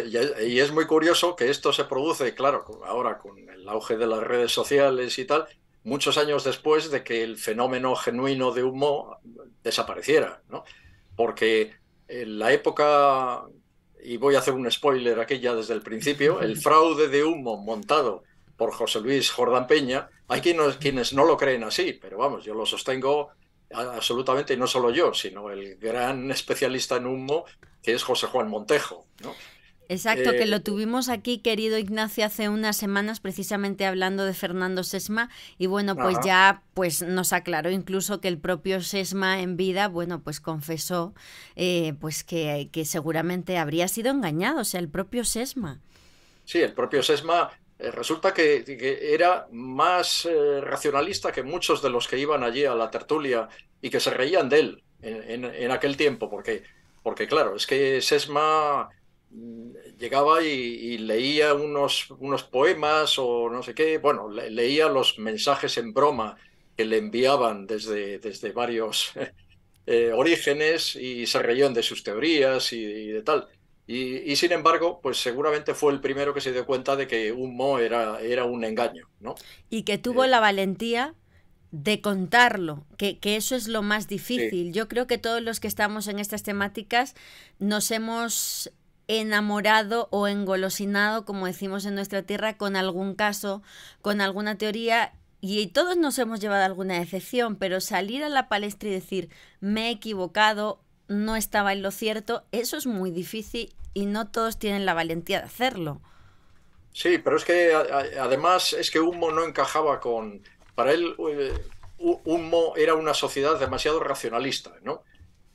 y es muy curioso que esto se produce, claro, ahora con el auge de las redes sociales y tal, muchos años después de que el fenómeno genuino de humo desapareciera, ¿no? Porque en la época, y voy a hacer un spoiler aquí ya desde el principio, el fraude de humo montado por José Luis Jordán Peña, hay quienes, no lo creen así, pero vamos, yo lo sostengo absolutamente, y no solo yo, sino el gran especialista en humo que es José Juan Montejo, ¿no? Exacto, eh, que lo tuvimos aquí, querido Ignacio, hace unas semanas precisamente hablando de Fernando Sesma y bueno, pues ya pues nos aclaró incluso que el propio Sesma en vida, bueno, pues confesó eh, pues que, seguramente habría sido engañado, o sea, el propio Sesma. Sí, el propio Sesma eh, resulta que, era más racionalista que muchos de los que iban allí a la tertulia y que se reían de él en, aquel tiempo, porque, porque claro, es que Sesma llegaba y, leía unos, unos, poemas o no sé qué, bueno, leía los mensajes en broma que le enviaban desde, desde varios eh, orígenes y se reían de sus teorías y, de tal. Y, sin embargo, pues seguramente fue el primero que se dio cuenta de que un mo era, era un engaño, Y que tuvo eh. la valentía de contarlo, que, eso es lo más difícil. Yo creo que todos los que estamos en estas temáticas nos hemos enamorado o engolosinado, como decimos en nuestra tierra, con algún caso, con alguna teoría. Y todos nos hemos llevado alguna decepción, pero salir a la palestra y decir me he equivocado, no estaba en lo cierto, eso es muy difícil y no todos tienen la valentía de hacerlo. Sí, pero es que además es que Humo no encajaba con... Para él, eh, Humo era una sociedad demasiado racionalista, ¿no?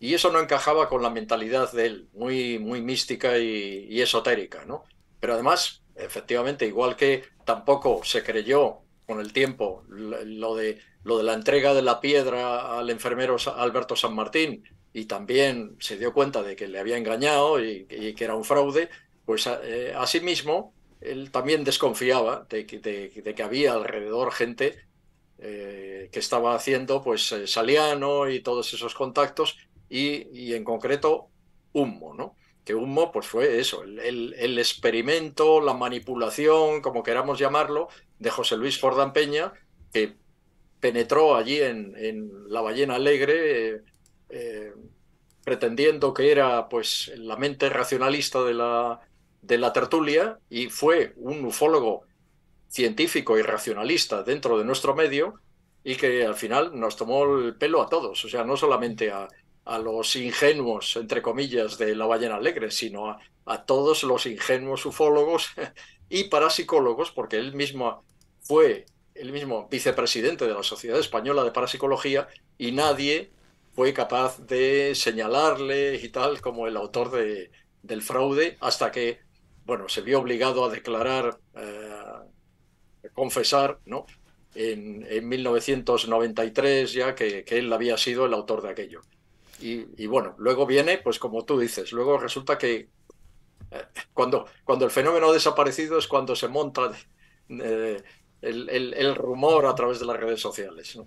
Y eso no encajaba con la mentalidad de él, muy, muy mística y, esotérica, ¿no? Pero además, efectivamente, igual que tampoco se creyó con el tiempo lo de, lo de la entrega de la piedra al enfermero Alberto San Martín, y también se dio cuenta de que le había engañado y, que era un fraude, pues eh, asimismo él también desconfiaba de, que había alrededor gente eh, que estaba haciendo pues eh, Saliano y todos esos contactos y, en concreto Humo, ¿no? Que Humo pues fue eso, el, experimento, la manipulación, como queramos llamarlo, de José Luis Fordán Peña, que penetró allí en, la ballena alegre, eh, pretendiendo que era pues la mente racionalista de la, de la tertulia, y fue un ufólogo científico y racionalista dentro de nuestro medio, y que al final nos tomó el pelo a todos, o sea, no solamente a, a los ingenuos, entre comillas, de la ballena alegre, sino a, todos los ingenuos ufólogos y parapsicólogos, porque él mismo fue el mismo vicepresidente de la Sociedad Española de Parapsicología y nadie fue capaz de señalarle y tal como el autor del fraude hasta que, bueno, se vio obligado a declarar, eh, confesar, ¿no? En, en 1993 ya que él había sido el autor de aquello. Y, bueno, luego viene, pues como tú dices, luego resulta que eh, cuando, cuando el fenómeno ha desaparecido es cuando se monta eh, el, rumor a través de las redes sociales.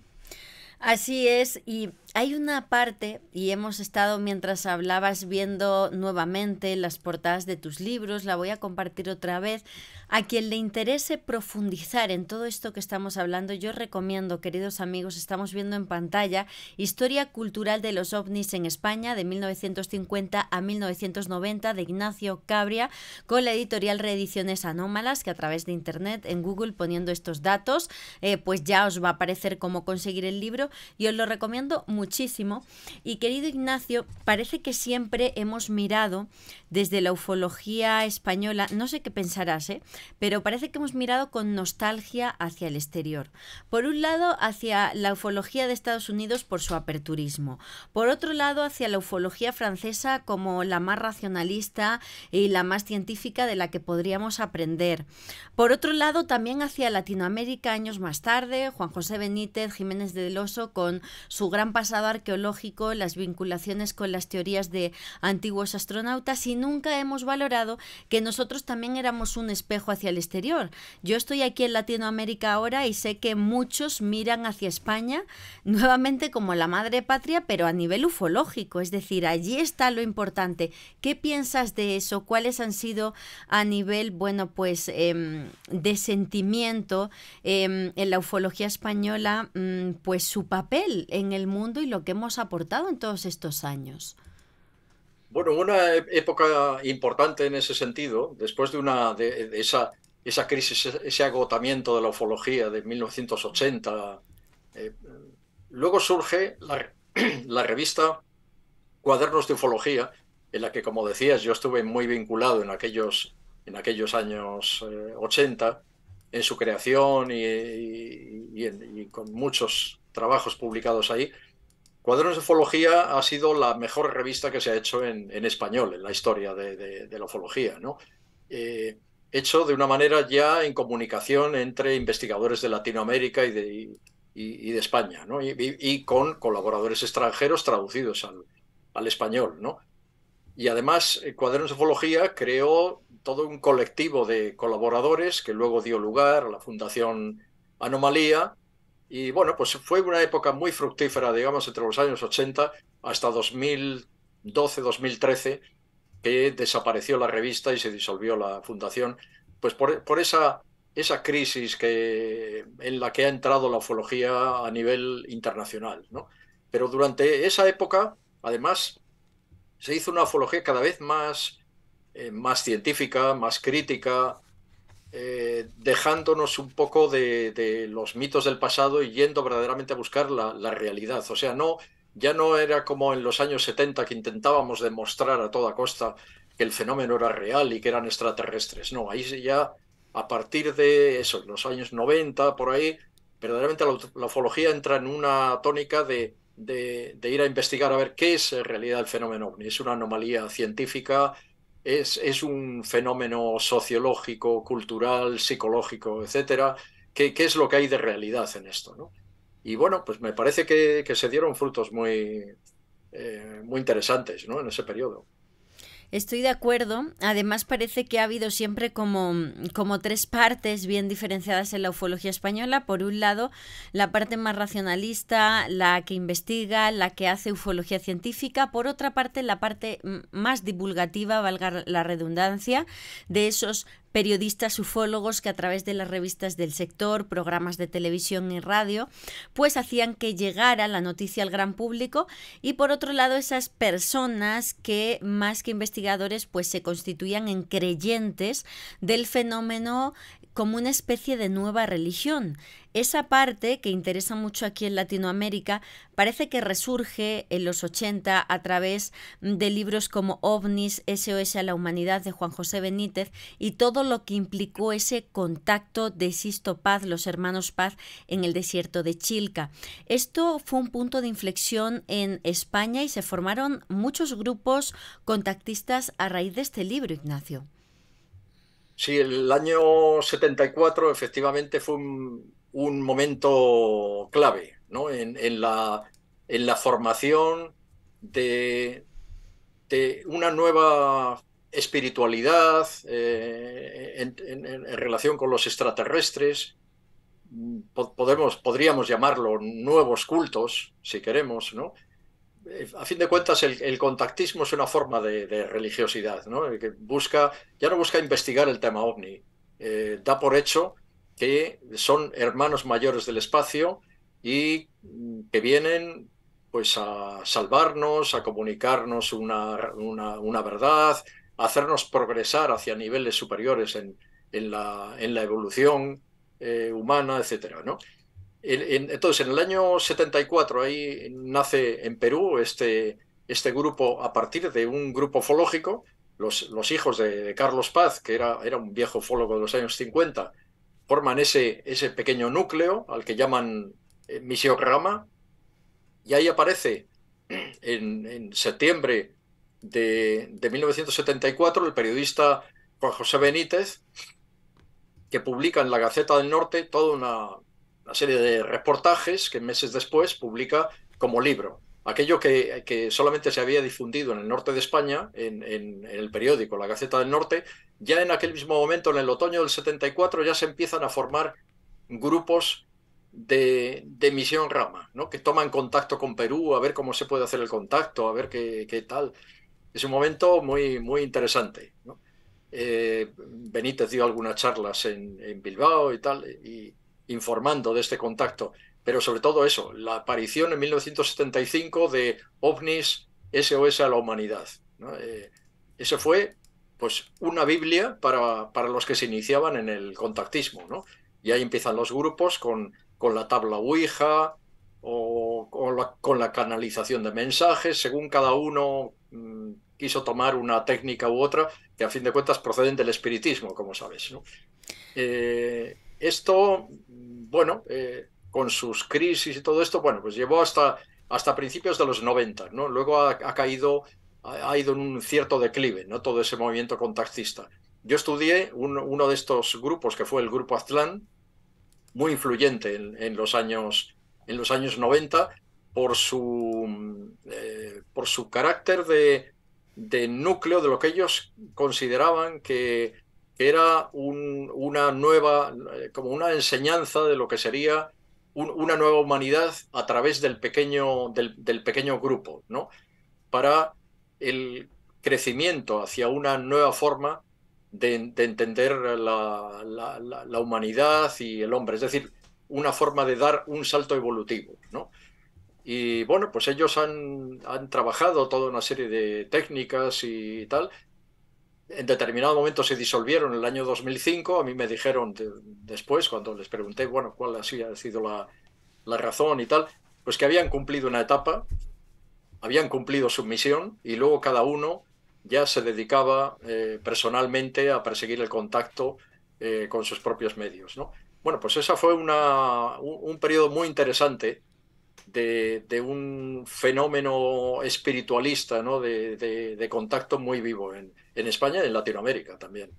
Así es, y hay una parte, y hemos estado mientras hablabas viendo nuevamente las portadas de tus libros, la voy a compartir otra vez. A quien le interese profundizar en todo esto que estamos hablando, yo recomiendo, queridos amigos, estamos viendo en pantalla Historia Cultural de los OVNIs en España de 1950 a 1990 de Ignacio Cabria con la editorial Reediciones Anómalas, que a través de internet en Google poniendo estos datos, eh, pues ya os va a aparecer cómo conseguir el libro y os lo recomiendo muy muchísimo. Y querido Ignacio, parece que siempre hemos mirado desde la ufología española, no sé qué pensarás, ¿eh? pero parece que hemos mirado con nostalgia hacia el exterior. Por un lado, hacia la ufología de Estados Unidos por su aperturismo. Por otro lado, hacia la ufología francesa como la más racionalista y la más científica de la que podríamos aprender. Por otro lado, también hacia Latinoamérica años más tarde, Juan José Benítez, Jiménez de Deloso con su gran arqueológico, las vinculaciones con las teorías de antiguos astronautas y nunca hemos valorado que nosotros también éramos un espejo hacia el exterior. Yo estoy aquí en Latinoamérica ahora y sé que muchos miran hacia España nuevamente como la madre patria, pero a nivel ufológico, es decir, allí está lo importante. ¿Qué piensas de eso? ¿Cuáles han sido a nivel, bueno, pues em, de sentimiento em, en la ufología española, mm, pues su papel en el mundo y lo que hemos aportado en todos estos años. Bueno, una época importante en ese sentido, después de, una, de, esa, esa crisis, e-, ese agotamiento de la ufología de 1980, eh, luego surge la, revista Cuadernos de Ufología, en la que, como decías, yo estuve muy vinculado en aquellos, en aquellos años 80, eh, en su creación y, con muchos trabajos publicados ahí. Cuadernos de Ufología ha sido la mejor revista que se ha hecho en, español en la historia de, la ufología, eh, hecho de una manera ya en comunicación entre investigadores de Latinoamérica y de, España, Y, con colaboradores extranjeros traducidos al, español, Y además, eh, Cuadernos de Ufología creó todo un colectivo de colaboradores que luego dio lugar a la Fundación Anomalía, y bueno, pues fue una época muy fructífera, digamos, entre los años 80 hasta 2012, 2013, que desapareció la revista y se disolvió la fundación, pues por, esa, esa crisis que, en la que ha entrado la ufología a nivel internacional. Pero durante esa época, además, se hizo una ufología cada vez más, eh, más científica, más crítica, eh, dejándonos un poco de, los mitos del pasado y yendo verdaderamente a buscar la, realidad. O sea, no, ya no era como en los años 70 que intentábamos demostrar a toda costa que el fenómeno era real y que eran extraterrestres. No, ahí ya a partir de eso, en los años 90, por ahí, verdaderamente la, ufología entra en una tónica de, de, ir a investigar a ver qué es en realidad el fenómeno Es una anomalía científica, es, un fenómeno sociológico, cultural, psicológico, etcétera. ¿Qué, es lo que hay de realidad en esto? ¿no? Y bueno, pues me parece que, se dieron frutos muy, eh, muy interesantes en ese periodo. Estoy de acuerdo. Además, parece que ha habido siempre como, como tres partes bien diferenciadas en la ufología española. Por un lado, la parte más racionalista, la que investiga, la que hace ufología científica. Por otra parte, la parte más divulgativa, valga la redundancia, de esos periodistas ufólogos que a través de las revistas del sector, programas de televisión y radio, pues hacían que llegara la noticia al gran público y por otro lado esas personas que más que investigadores pues se constituían en creyentes del fenómeno como una especie de nueva religión. Esa parte que interesa mucho aquí en Latinoamérica parece que resurge en los 80 a través de libros como OVNIS, SOS a la humanidad de Juan José Benítez y todo lo que implicó ese contacto de Sisto Paz, los hermanos Paz, en el desierto de Chilca. Esto fue un punto de inflexión en España y se formaron muchos grupos contactistas a raíz de este libro, Ignacio. Sí, el año 74 efectivamente fue un, momento clave en, la, formación de, una nueva espiritualidad eh, en, relación con los extraterrestres. Mm, podríamos llamarlo nuevos cultos, si queremos, ¿no? Eh, a fin de cuentas, el, contactismo es una forma de, religiosidad, ¿no? Que busca, ya no busca investigar el tema ovni, eh, da por hecho que son hermanos mayores del espacio y mm, que vienen pues a salvarnos, a comunicarnos una, verdad, a hacernos progresar hacia niveles superiores en, la, evolución eh, humana, etcétera, ¿no? Entonces, en el año 74 ahí nace en Perú este, este grupo a partir de un grupo fológico, los, los hijos de, Carlos Paz, que era, era un viejo fólogo de los años 50, forman ese, ese pequeño núcleo al que llaman eh, misiograma, y ahí aparece en, septiembre de, de, 1974 el periodista Juan José Benítez, que publica en la Gaceta del Norte toda una, una serie de reportajes que meses después publica como libro. Aquello que, solamente se había difundido en el norte de España, en, el periódico La Gaceta del Norte, ya en aquel mismo momento, en el otoño del 74, ya se empiezan a formar grupos de, de misión rama, ¿no? que toman contacto con Perú, a ver cómo se puede hacer el contacto, a ver qué, tal. Es un momento muy, muy interesante. Eh, Benítez dio algunas charlas en, en Bilbao y tal, y, informando de este contacto, pero sobre todo eso, la aparición en 1975 de OVNIS SOS a la humanidad. ¿no? Eh, fue pues una Biblia para, los que se iniciaban en el contactismo, Y ahí empiezan los grupos con, con la tabla Ouija o con la, canalización de mensajes, según cada uno mm, quiso tomar una técnica u otra, que a fin de cuentas proceden del espiritismo, como sabes, ¿no? Eh, esto, bueno, eh, con sus crisis y todo esto, bueno, pues llevó hasta, hasta principios de los 90, ¿no? Luego ha, caído, ha, ido en un cierto declive, ¿no? Todo ese movimiento contactista. Yo estudié uno de estos grupos que fue el Grupo Aztlán, muy influyente en, los, años, en los años 90 por su, eh, por su carácter de núcleo de lo que ellos consideraban que era una nueva, eh, como una enseñanza de lo que sería una nueva humanidad a través del pequeño, del, pequeño grupo, ¿no? Para el crecimiento hacia una nueva forma de, entender la, humanidad y el hombre, es decir, una forma de dar un salto evolutivo, Y bueno, pues ellos han, han trabajado toda una serie de técnicas y tal, en determinado momento se disolvieron en el año 2005. A mí me dijeron después, cuando les pregunté, bueno, cuál ha sido la, razón y tal, pues que habían cumplido una etapa, habían cumplido su misión y luego cada uno ya se dedicaba eh, personalmente a perseguir el contacto eh, con sus propios medios. Bueno, pues esa fue una, un, un periodo muy interesante de, un fenómeno espiritualista, de, contacto muy vivo en, España y en Latinoamérica también.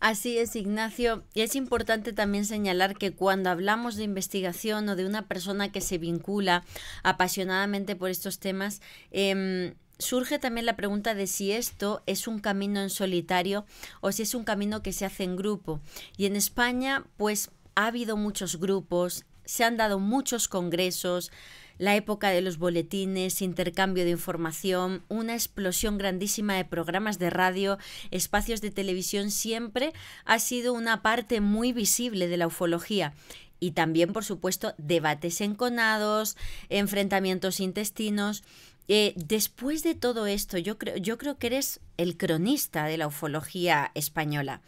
Así es, Ignacio. Y es importante también señalar que cuando hablamos de investigación o de una persona que se vincula apasionadamente por estos temas, em, surge también la pregunta de si esto es un camino en solitario o si es un camino que se hace en grupo. Y en España, pues ha habido muchos grupos, se han dado muchos congresos, la época de los boletines, intercambio de información, una explosión grandísima de programas de radio, espacios de televisión, siempre ha sido una parte muy visible de la ufología. Y también, por supuesto, debates enconados, enfrentamientos intestinos. Eh, después de todo esto, yo creo, yo creo que eres el cronista de la ufología española.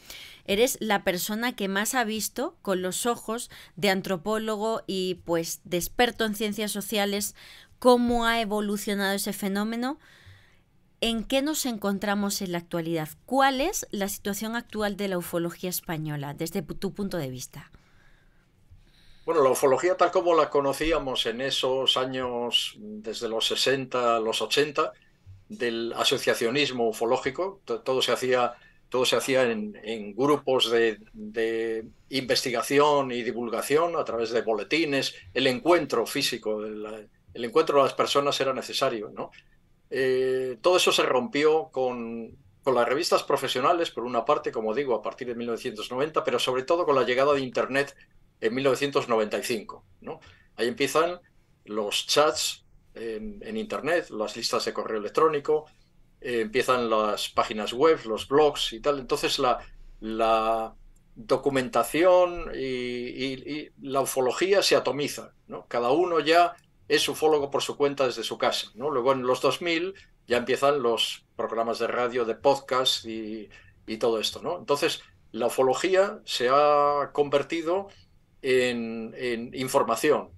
Eres la persona que más ha visto con los ojos de antropólogo y pues de experto en ciencias sociales cómo ha evolucionado ese fenómeno. ¿En qué nos encontramos en la actualidad? ¿Cuál es la situación actual de la ufología española desde tu punto de vista? Bueno, la ufología tal como la conocíamos en esos años, desde los 60 a los 80, del asociacionismo ufológico, todo se hacía, todo se hacía en, grupos de, investigación y divulgación a través de boletines, el encuentro físico, el, encuentro de las personas era necesario. Eh, todo eso se rompió con, con las revistas profesionales, por una parte, como digo, a partir de 1990, pero sobre todo con la llegada de Internet en 1995. ¿no? Ahí empiezan los chats en, Internet, las listas de correo electrónico, eh, empiezan las páginas web, los blogs y tal. Entonces la, documentación y, la ufología se atomiza. ¿no? Cada uno ya es ufólogo por su cuenta desde su casa. ¿no? Luego en los 2000 ya empiezan los programas de radio, de podcast y, todo esto. ¿no? Entonces la ufología se ha convertido en, información.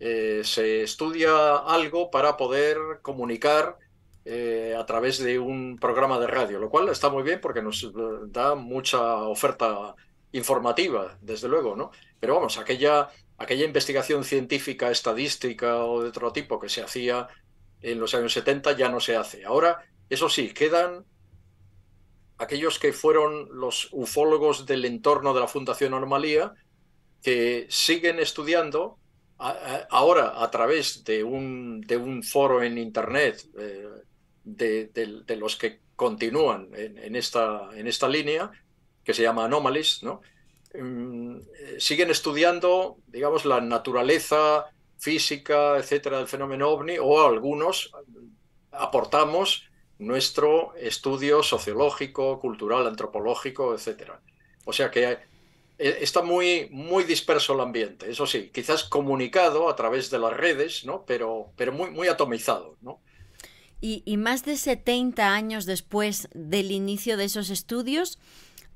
Eh, se estudia algo para poder comunicar eh, a través de un programa de radio, lo cual está muy bien porque nos eh, da mucha oferta informativa, desde luego, Pero vamos, aquella, aquella investigación científica, estadística o de otro tipo que se hacía en los años 70 ya no se hace. Ahora, eso sí, quedan aquellos que fueron los ufólogos del entorno de la Fundación Anomalía, que siguen estudiando ahora a través de un, foro en Internet eh, de, los que continúan en, esta, en esta línea, que se llama Anomalies, ¿no? Mm, eh, siguen estudiando, digamos, la naturaleza física, etcétera, del fenómeno ovni, o algunos eh, aportamos nuestro estudio sociológico, cultural, antropológico, etcétera. O sea que eh, está muy, muy disperso el ambiente, eso sí, quizás comunicado a través de las redes, ¿no? pero, pero muy, muy atomizado. ¿no? Y, y más de 70 años después del inicio de esos estudios,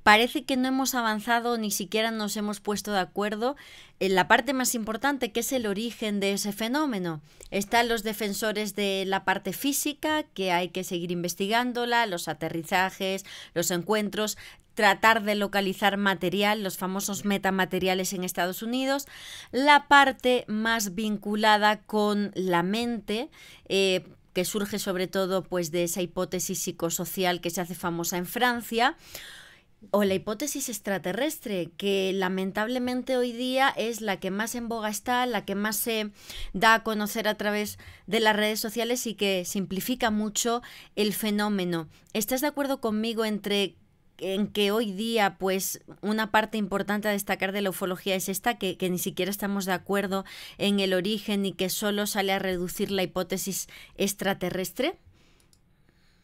parece que no hemos avanzado, ni siquiera nos hemos puesto de acuerdo en la parte más importante, que es el origen de ese fenómeno. Están los defensores de la parte física, que hay que seguir investigándola, los aterrizajes, los encuentros, tratar de localizar material, los famosos metamateriales en Estados Unidos, la parte más vinculada con la mente, eh, que surge sobre todo pues, de esa hipótesis psicosocial que se hace famosa en Francia, o la hipótesis extraterrestre, que lamentablemente hoy día es la que más en boga está, la que más se da a conocer a través de las redes sociales y que simplifica mucho el fenómeno. ¿Estás de acuerdo conmigo en que hoy día, pues, una parte importante a destacar de la ufología es esta, que, que, ni siquiera estamos de acuerdo en el origen y que solo sale a reducir la hipótesis extraterrestre?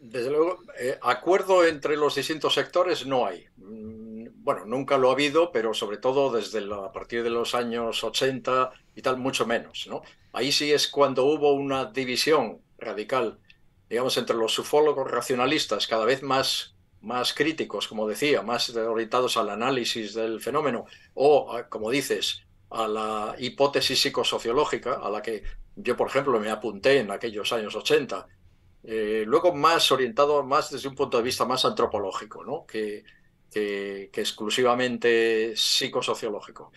Desde luego, eh, acuerdo entre los distintos sectores no hay. Mm, bueno, nunca lo ha habido, pero sobre todo desde a partir de los años 80 y tal, mucho menos. Ahí sí es cuando hubo una división radical, digamos, entre los ufólogos racionalistas, cada vez más más críticos, como decía, más orientados al análisis del fenómeno o, como dices, a la hipótesis psicosociológica, a la que yo, por ejemplo, me apunté en aquellos años 80, eh, luego más orientado más desde un punto de vista más antropológico, que, exclusivamente psicosociológico.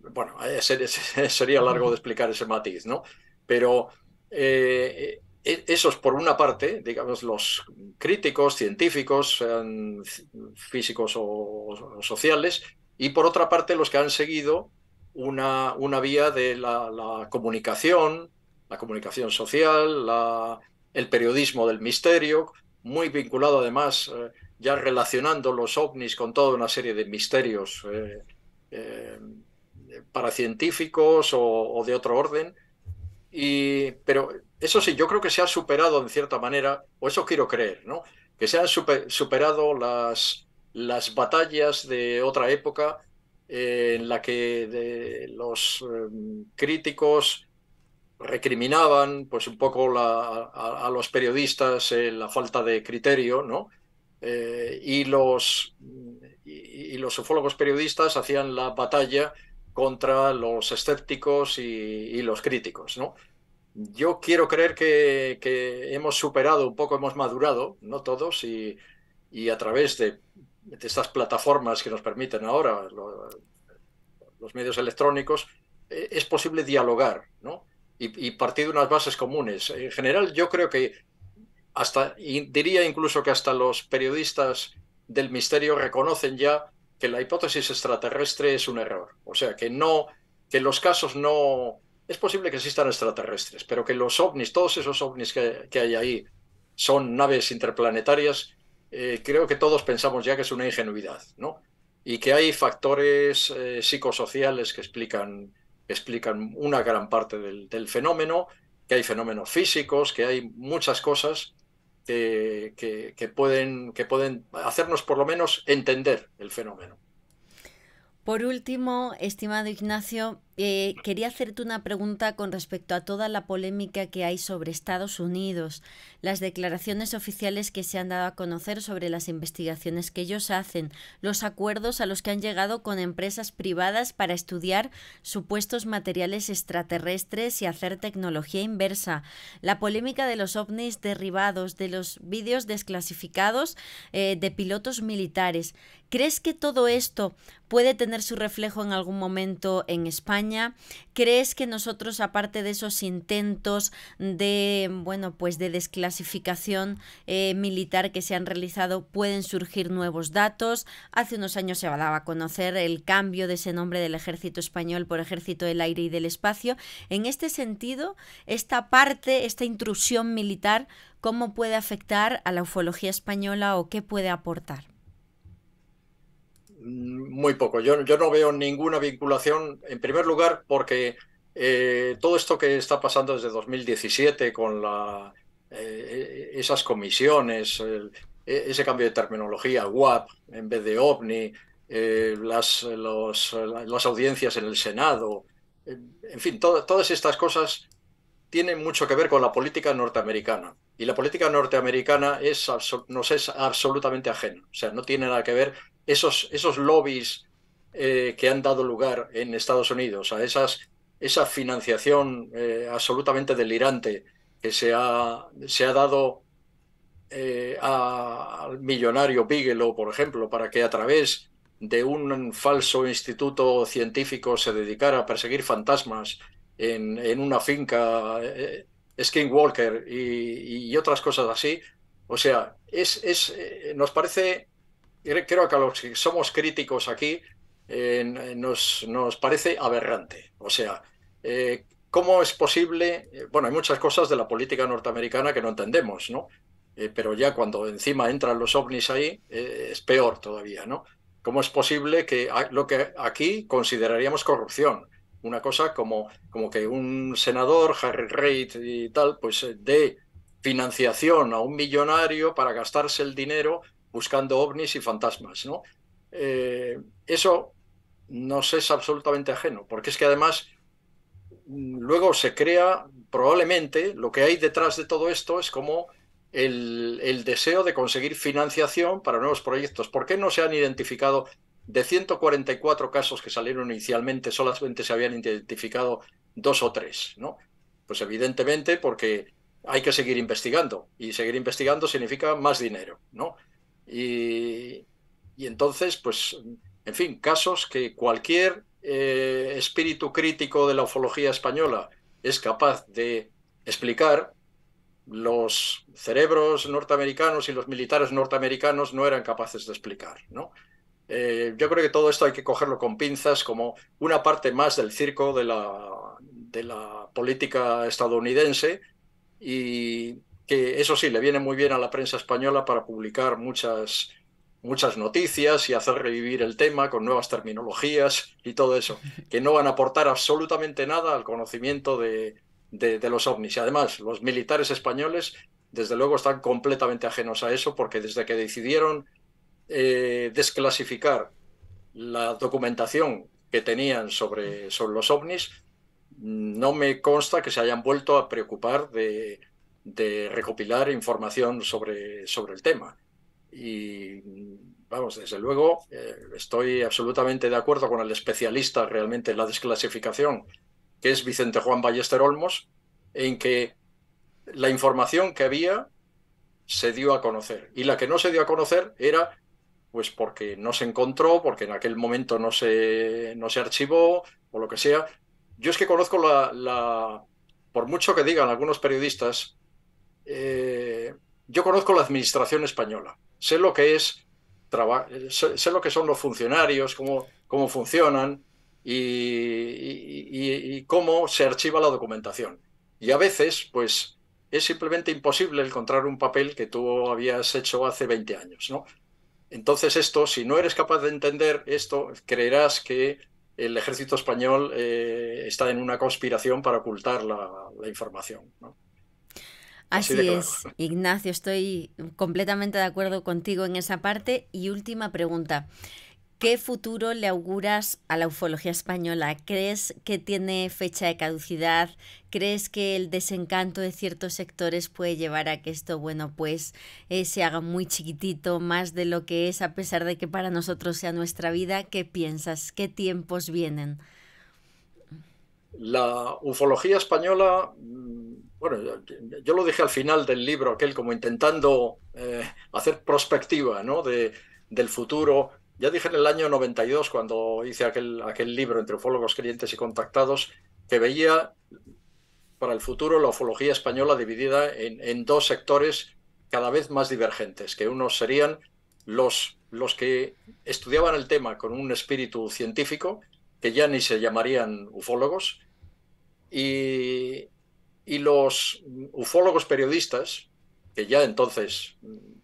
Bueno, sería largo de explicar ese matiz, ¿no? Pero eh, e, esos, por una parte, digamos, los críticos, científicos, físicos o, sociales, y por otra parte, los que han seguido una, una vía de la comunicación, la comunicación social, la, el periodismo del misterio, muy vinculado además, eh, ya relacionando los ovnis con toda una serie de misterios eh, eh, paracientíficos o, de otro orden. pero eso sí, yo creo que se ha superado en cierta manera, o eso quiero creer, ¿no? que se han superado las, las batallas de otra época en la que los críticos recriminaban pues un poco a, los periodistas eh, la falta de criterio, ¿no? Eh, y, los, y, los ufólogos periodistas hacían la batalla contra los escépticos y, los críticos, ¿no? Yo quiero creer que, hemos superado un poco, hemos madurado, no todos, y, a través de, estas plataformas que nos permiten ahora los medios electrónicos, eh, es posible dialogar, ¿no? y, partir de unas bases comunes. En general, yo creo que hasta, diría incluso que hasta los periodistas del misterio reconocen ya que la hipótesis extraterrestre es un error. O sea, que no, que los casos no. Es posible que existan extraterrestres, pero que los ovnis, todos esos ovnis que, hay ahí, son naves interplanetarias, eh, creo que todos pensamos ya que es una ingenuidad, ¿no? Y que hay factores eh, psicosociales que explican explican una gran parte del, fenómeno, que hay fenómenos físicos, que hay muchas cosas que, pueden, que pueden hacernos por lo menos entender el fenómeno. Por último, estimado Ignacio, eh, quería hacerte una pregunta con respecto a toda la polémica que hay sobre Estados Unidos, las declaraciones oficiales que se han dado a conocer sobre las investigaciones que ellos hacen, los acuerdos a los que han llegado con empresas privadas para estudiar supuestos materiales extraterrestres y hacer tecnología inversa, la polémica de los ovnis derribados, de los vídeos desclasificados eh, de pilotos militares. ¿Crees que todo esto puede tener su reflejo en algún momento en España? ¿crees que nosotros, aparte de esos intentos de, bueno, pues de desclasificación eh, militar que se han realizado, pueden surgir nuevos datos? Hace unos años se daba a conocer el cambio de ese nombre del ejército español por ejército del aire y del espacio. En este sentido, esta parte, esta intrusión militar, ¿cómo puede afectar a la ufología española o qué puede aportar? muy poco. Yo, yo no veo ninguna vinculación, en primer lugar, porque eh, todo esto que está pasando desde 2017 con la, eh, e, esas comisiones, e, ese cambio de terminología, WAP en vez de OVNI, eh, las, los, las audiencias en el Senado, en fin, todas estas cosas tienen mucho que ver con la política norteamericana. Y la política norteamericana es, nos es absolutamente ajena, o sea, no tiene nada que ver esos, lobbies eh, que han dado lugar en Estados Unidos, a esas, esa financiación eh, absolutamente delirante que se ha, se ha dado eh, al millonario Bigelow, por ejemplo, para que a través de un falso instituto científico se dedicara a perseguir fantasmas en, una finca Skinwalker y, otras cosas así. O sea, es, nos parece creo que a los que somos críticos aquí eh, nos, parece aberrante. O sea, eh, ¿cómo es posible? Eh, bueno, hay muchas cosas de la política norteamericana que no entendemos, ¿no? pero ya cuando encima entran los ovnis ahí, es peor todavía, ¿no? ¿Cómo es posible que lo que aquí consideraríamos corrupción? Una cosa como, como que un senador, Harry Reid y tal, pues dé financiación a un millonario para gastarse el dinero buscando ovnis y fantasmas, ¿no? Eh, eso nos es absolutamente ajeno, porque es que además mm, luego se crea probablemente lo que hay detrás de todo esto es como el, deseo de conseguir financiación para nuevos proyectos. ¿Por qué no se han identificado de 144 casos que salieron inicialmente, solamente se habían identificado dos o tres? ¿no? Pues evidentemente porque hay que seguir investigando y seguir investigando significa más dinero, ¿no? Y, entonces, pues, en fin, casos que cualquier eh, espíritu crítico de la ufología española es capaz de explicar, los cerebros norteamericanos y los militares norteamericanos no eran capaces de explicar, ¿no? Eh, yo creo que todo esto hay que cogerlo con pinzas como una parte más del circo de la, de la política estadounidense y, que eso sí, le viene muy bien a la prensa española para publicar muchas, muchas noticias y hacer revivir el tema con nuevas terminologías y todo eso, que no van a aportar absolutamente nada al conocimiento de, los ovnis. Y además, los militares españoles, desde luego, están completamente ajenos a eso, porque desde que decidieron eh, desclasificar la documentación que tenían sobre, sobre los ovnis, no me consta que se hayan vuelto a preocupar de, de recopilar información sobre, sobre el tema. Y vamos, desde luego, eh, estoy absolutamente de acuerdo con el especialista realmente en la desclasificación, que es Vicente Juan Ballester Olmos, en que la información que había se dio a conocer. Y la que no se dio a conocer era pues porque no se encontró, porque en aquel momento no se, no se archivó o lo que sea. Yo es que conozco la, la, por mucho que digan algunos periodistas, eh, yo conozco la administración española, sé lo que es, sé, lo que son los funcionarios, cómo, funcionan y, cómo se archiva la documentación. Y a veces, pues, es simplemente imposible encontrar un papel que tú habías hecho hace 20 años, ¿no? Entonces esto, si no eres capaz de entender esto, creerás que el ejército español eh, está en una conspiración para ocultar la, la información, ¿no? Así, es, Ignacio, estoy completamente de acuerdo contigo en esa parte. Y última pregunta. ¿Qué futuro le auguras a la ufología española? ¿Crees que tiene fecha de caducidad? ¿Crees que el desencanto de ciertos sectores puede llevar a que esto, bueno, pues eh, se haga muy chiquitito, más de lo que es, a pesar de que para nosotros sea nuestra vida? ¿Qué piensas? ¿Qué tiempos vienen? La ufología española mm, bueno, yo, lo dije al final del libro aquel, como intentando eh, hacer prospectiva de, del futuro. Ya dije en el año 92, cuando hice aquel, aquel libro entre ufólogos, clientes y contactados, que veía para el futuro la ufología española dividida en, en dos sectores cada vez más divergentes, que unos serían los, los que estudiaban el tema con un espíritu científico, que ya ni se llamarían ufólogos, y, y los ufólogos periodistas, que ya entonces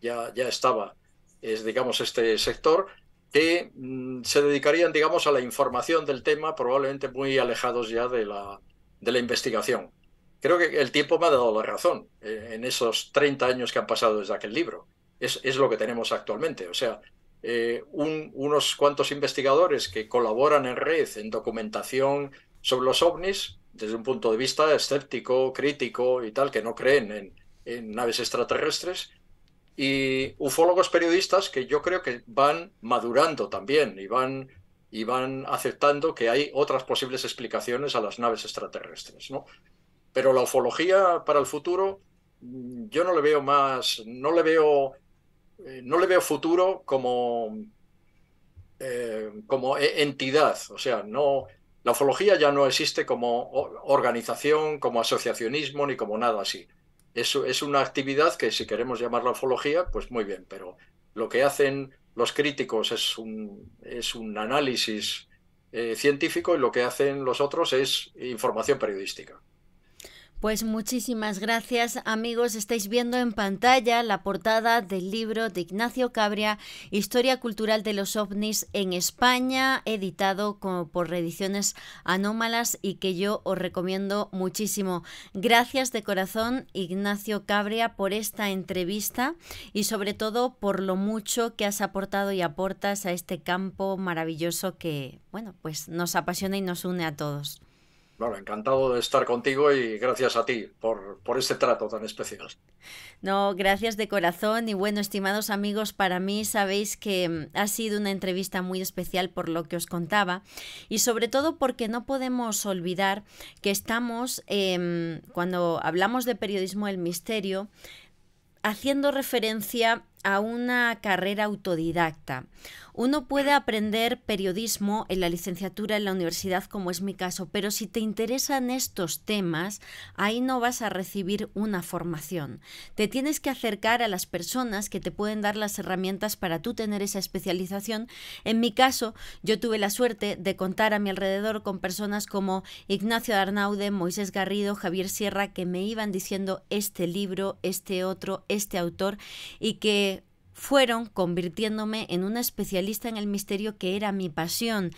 ya, ya estaba, es, digamos, este sector, que mm, se dedicarían, digamos, a la información del tema, probablemente muy alejados ya de la, de la investigación. Creo que el tiempo me ha dado la razón eh, en esos 30 años que han pasado desde aquel libro. Es, lo que tenemos actualmente. O sea, eh, unos cuantos investigadores que colaboran en red, en documentación sobre los ovnis, desde un punto de vista escéptico, crítico y tal, que no creen en, naves extraterrestres, y ufólogos periodistas que yo creo que van madurando también y van, y van aceptando que hay otras posibles explicaciones a las naves extraterrestres. Pero la ufología para el futuro, mm, yo no le veo más, no le veo, eh, no le veo futuro como, eh, como e-, entidad, o sea, no, la ufología ya no existe como organización, como asociacionismo, ni como nada así. Es, es una actividad que si queremos llamarla ufología, pues muy bien, pero lo que hacen los críticos es un, análisis eh, científico y lo que hacen los otros es información periodística. Pues muchísimas gracias amigos. Estáis viendo en pantalla la portada del libro de Ignacio Cabria, Historia Cultural de los OVNIs en España, editado por Rediciones Anómalas y que yo os recomiendo muchísimo. Gracias de corazón Ignacio Cabria por esta entrevista y sobre todo por lo mucho que has aportado y aportas a este campo maravilloso que, bueno, pues nos apasiona y nos une a todos. Bueno, encantado de estar contigo y gracias a ti por, este trato tan especial. No, gracias de corazón y bueno, estimados amigos, para mí sabéis que mm, ha sido una entrevista muy especial por lo que os contaba y sobre todo porque no podemos olvidar que estamos, em, cuando hablamos de periodismo del misterio, haciendo referencia a una carrera autodidacta. Uno puede aprender periodismo en la licenciatura en la universidad, como es mi caso, pero si te interesan estos temas, ahí no vas a recibir una formación. Te tienes que acercar a las personas que te pueden dar las herramientas para tú tener esa especialización. En mi caso, yo tuve la suerte de contar a mi alrededor con personas como Ignacio Arnaude, Moisés Garrido, Javier Sierra, que me iban diciendo este libro, este otro, este autor, y que fueron convirtiéndome en una especialista en el misterio que era mi pasión.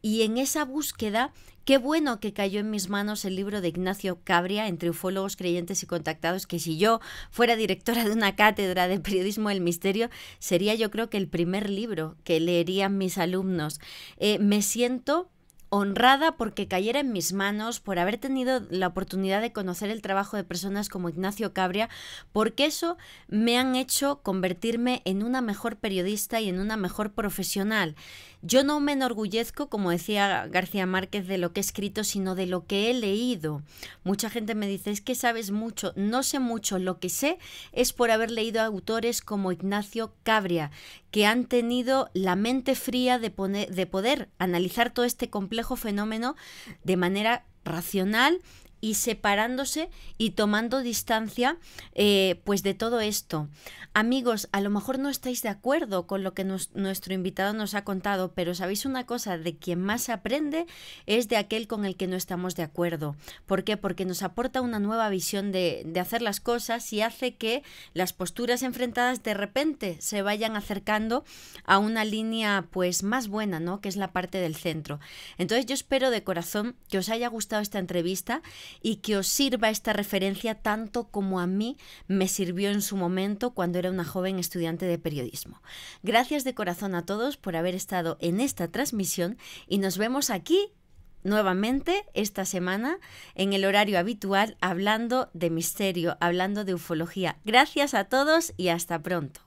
Y en esa búsqueda, qué bueno que cayó en mis manos el libro de Ignacio Cabria, entre ufólogos creyentes y contactados, que si yo fuera directora de una cátedra de periodismo del misterio, sería yo creo que el primer libro que leerían mis alumnos. Eh, me siento honrada porque cayera en mis manos, por haber tenido la oportunidad de conocer el trabajo de personas como Ignacio Cabria, porque eso me han hecho convertirme en una mejor periodista y en una mejor profesional. Yo no me enorgullezco, como decía García Márquez, de lo que he escrito, sino de lo que he leído. Mucha gente me dice, es que sabes mucho, no sé mucho, lo que sé es por haber leído autores como Ignacio Cabria, que han tenido la mente fría de poder analizar todo este complejo fenómeno de manera racional y separándose y tomando distancia eh, pues de todo esto. Amigos, a lo mejor no estáis de acuerdo con lo que nuestro invitado nos ha contado, pero sabéis una cosa, de quien más aprende es de aquel con el que no estamos de acuerdo. ¿Por qué? Porque nos aporta una nueva visión de, de hacer las cosas y hace que las posturas enfrentadas de repente se vayan acercando a una línea pues más buena, ¿no? Que es la parte del centro. Entonces yo espero de corazón que os haya gustado esta entrevista y que os sirva esta referencia tanto como a mí me sirvió en su momento cuando era una joven estudiante de periodismo. Gracias de corazón a todos por haber estado en esta transmisión y nos vemos aquí nuevamente esta semana en el horario habitual hablando de misterio, hablando de ufología. Gracias a todos y hasta pronto.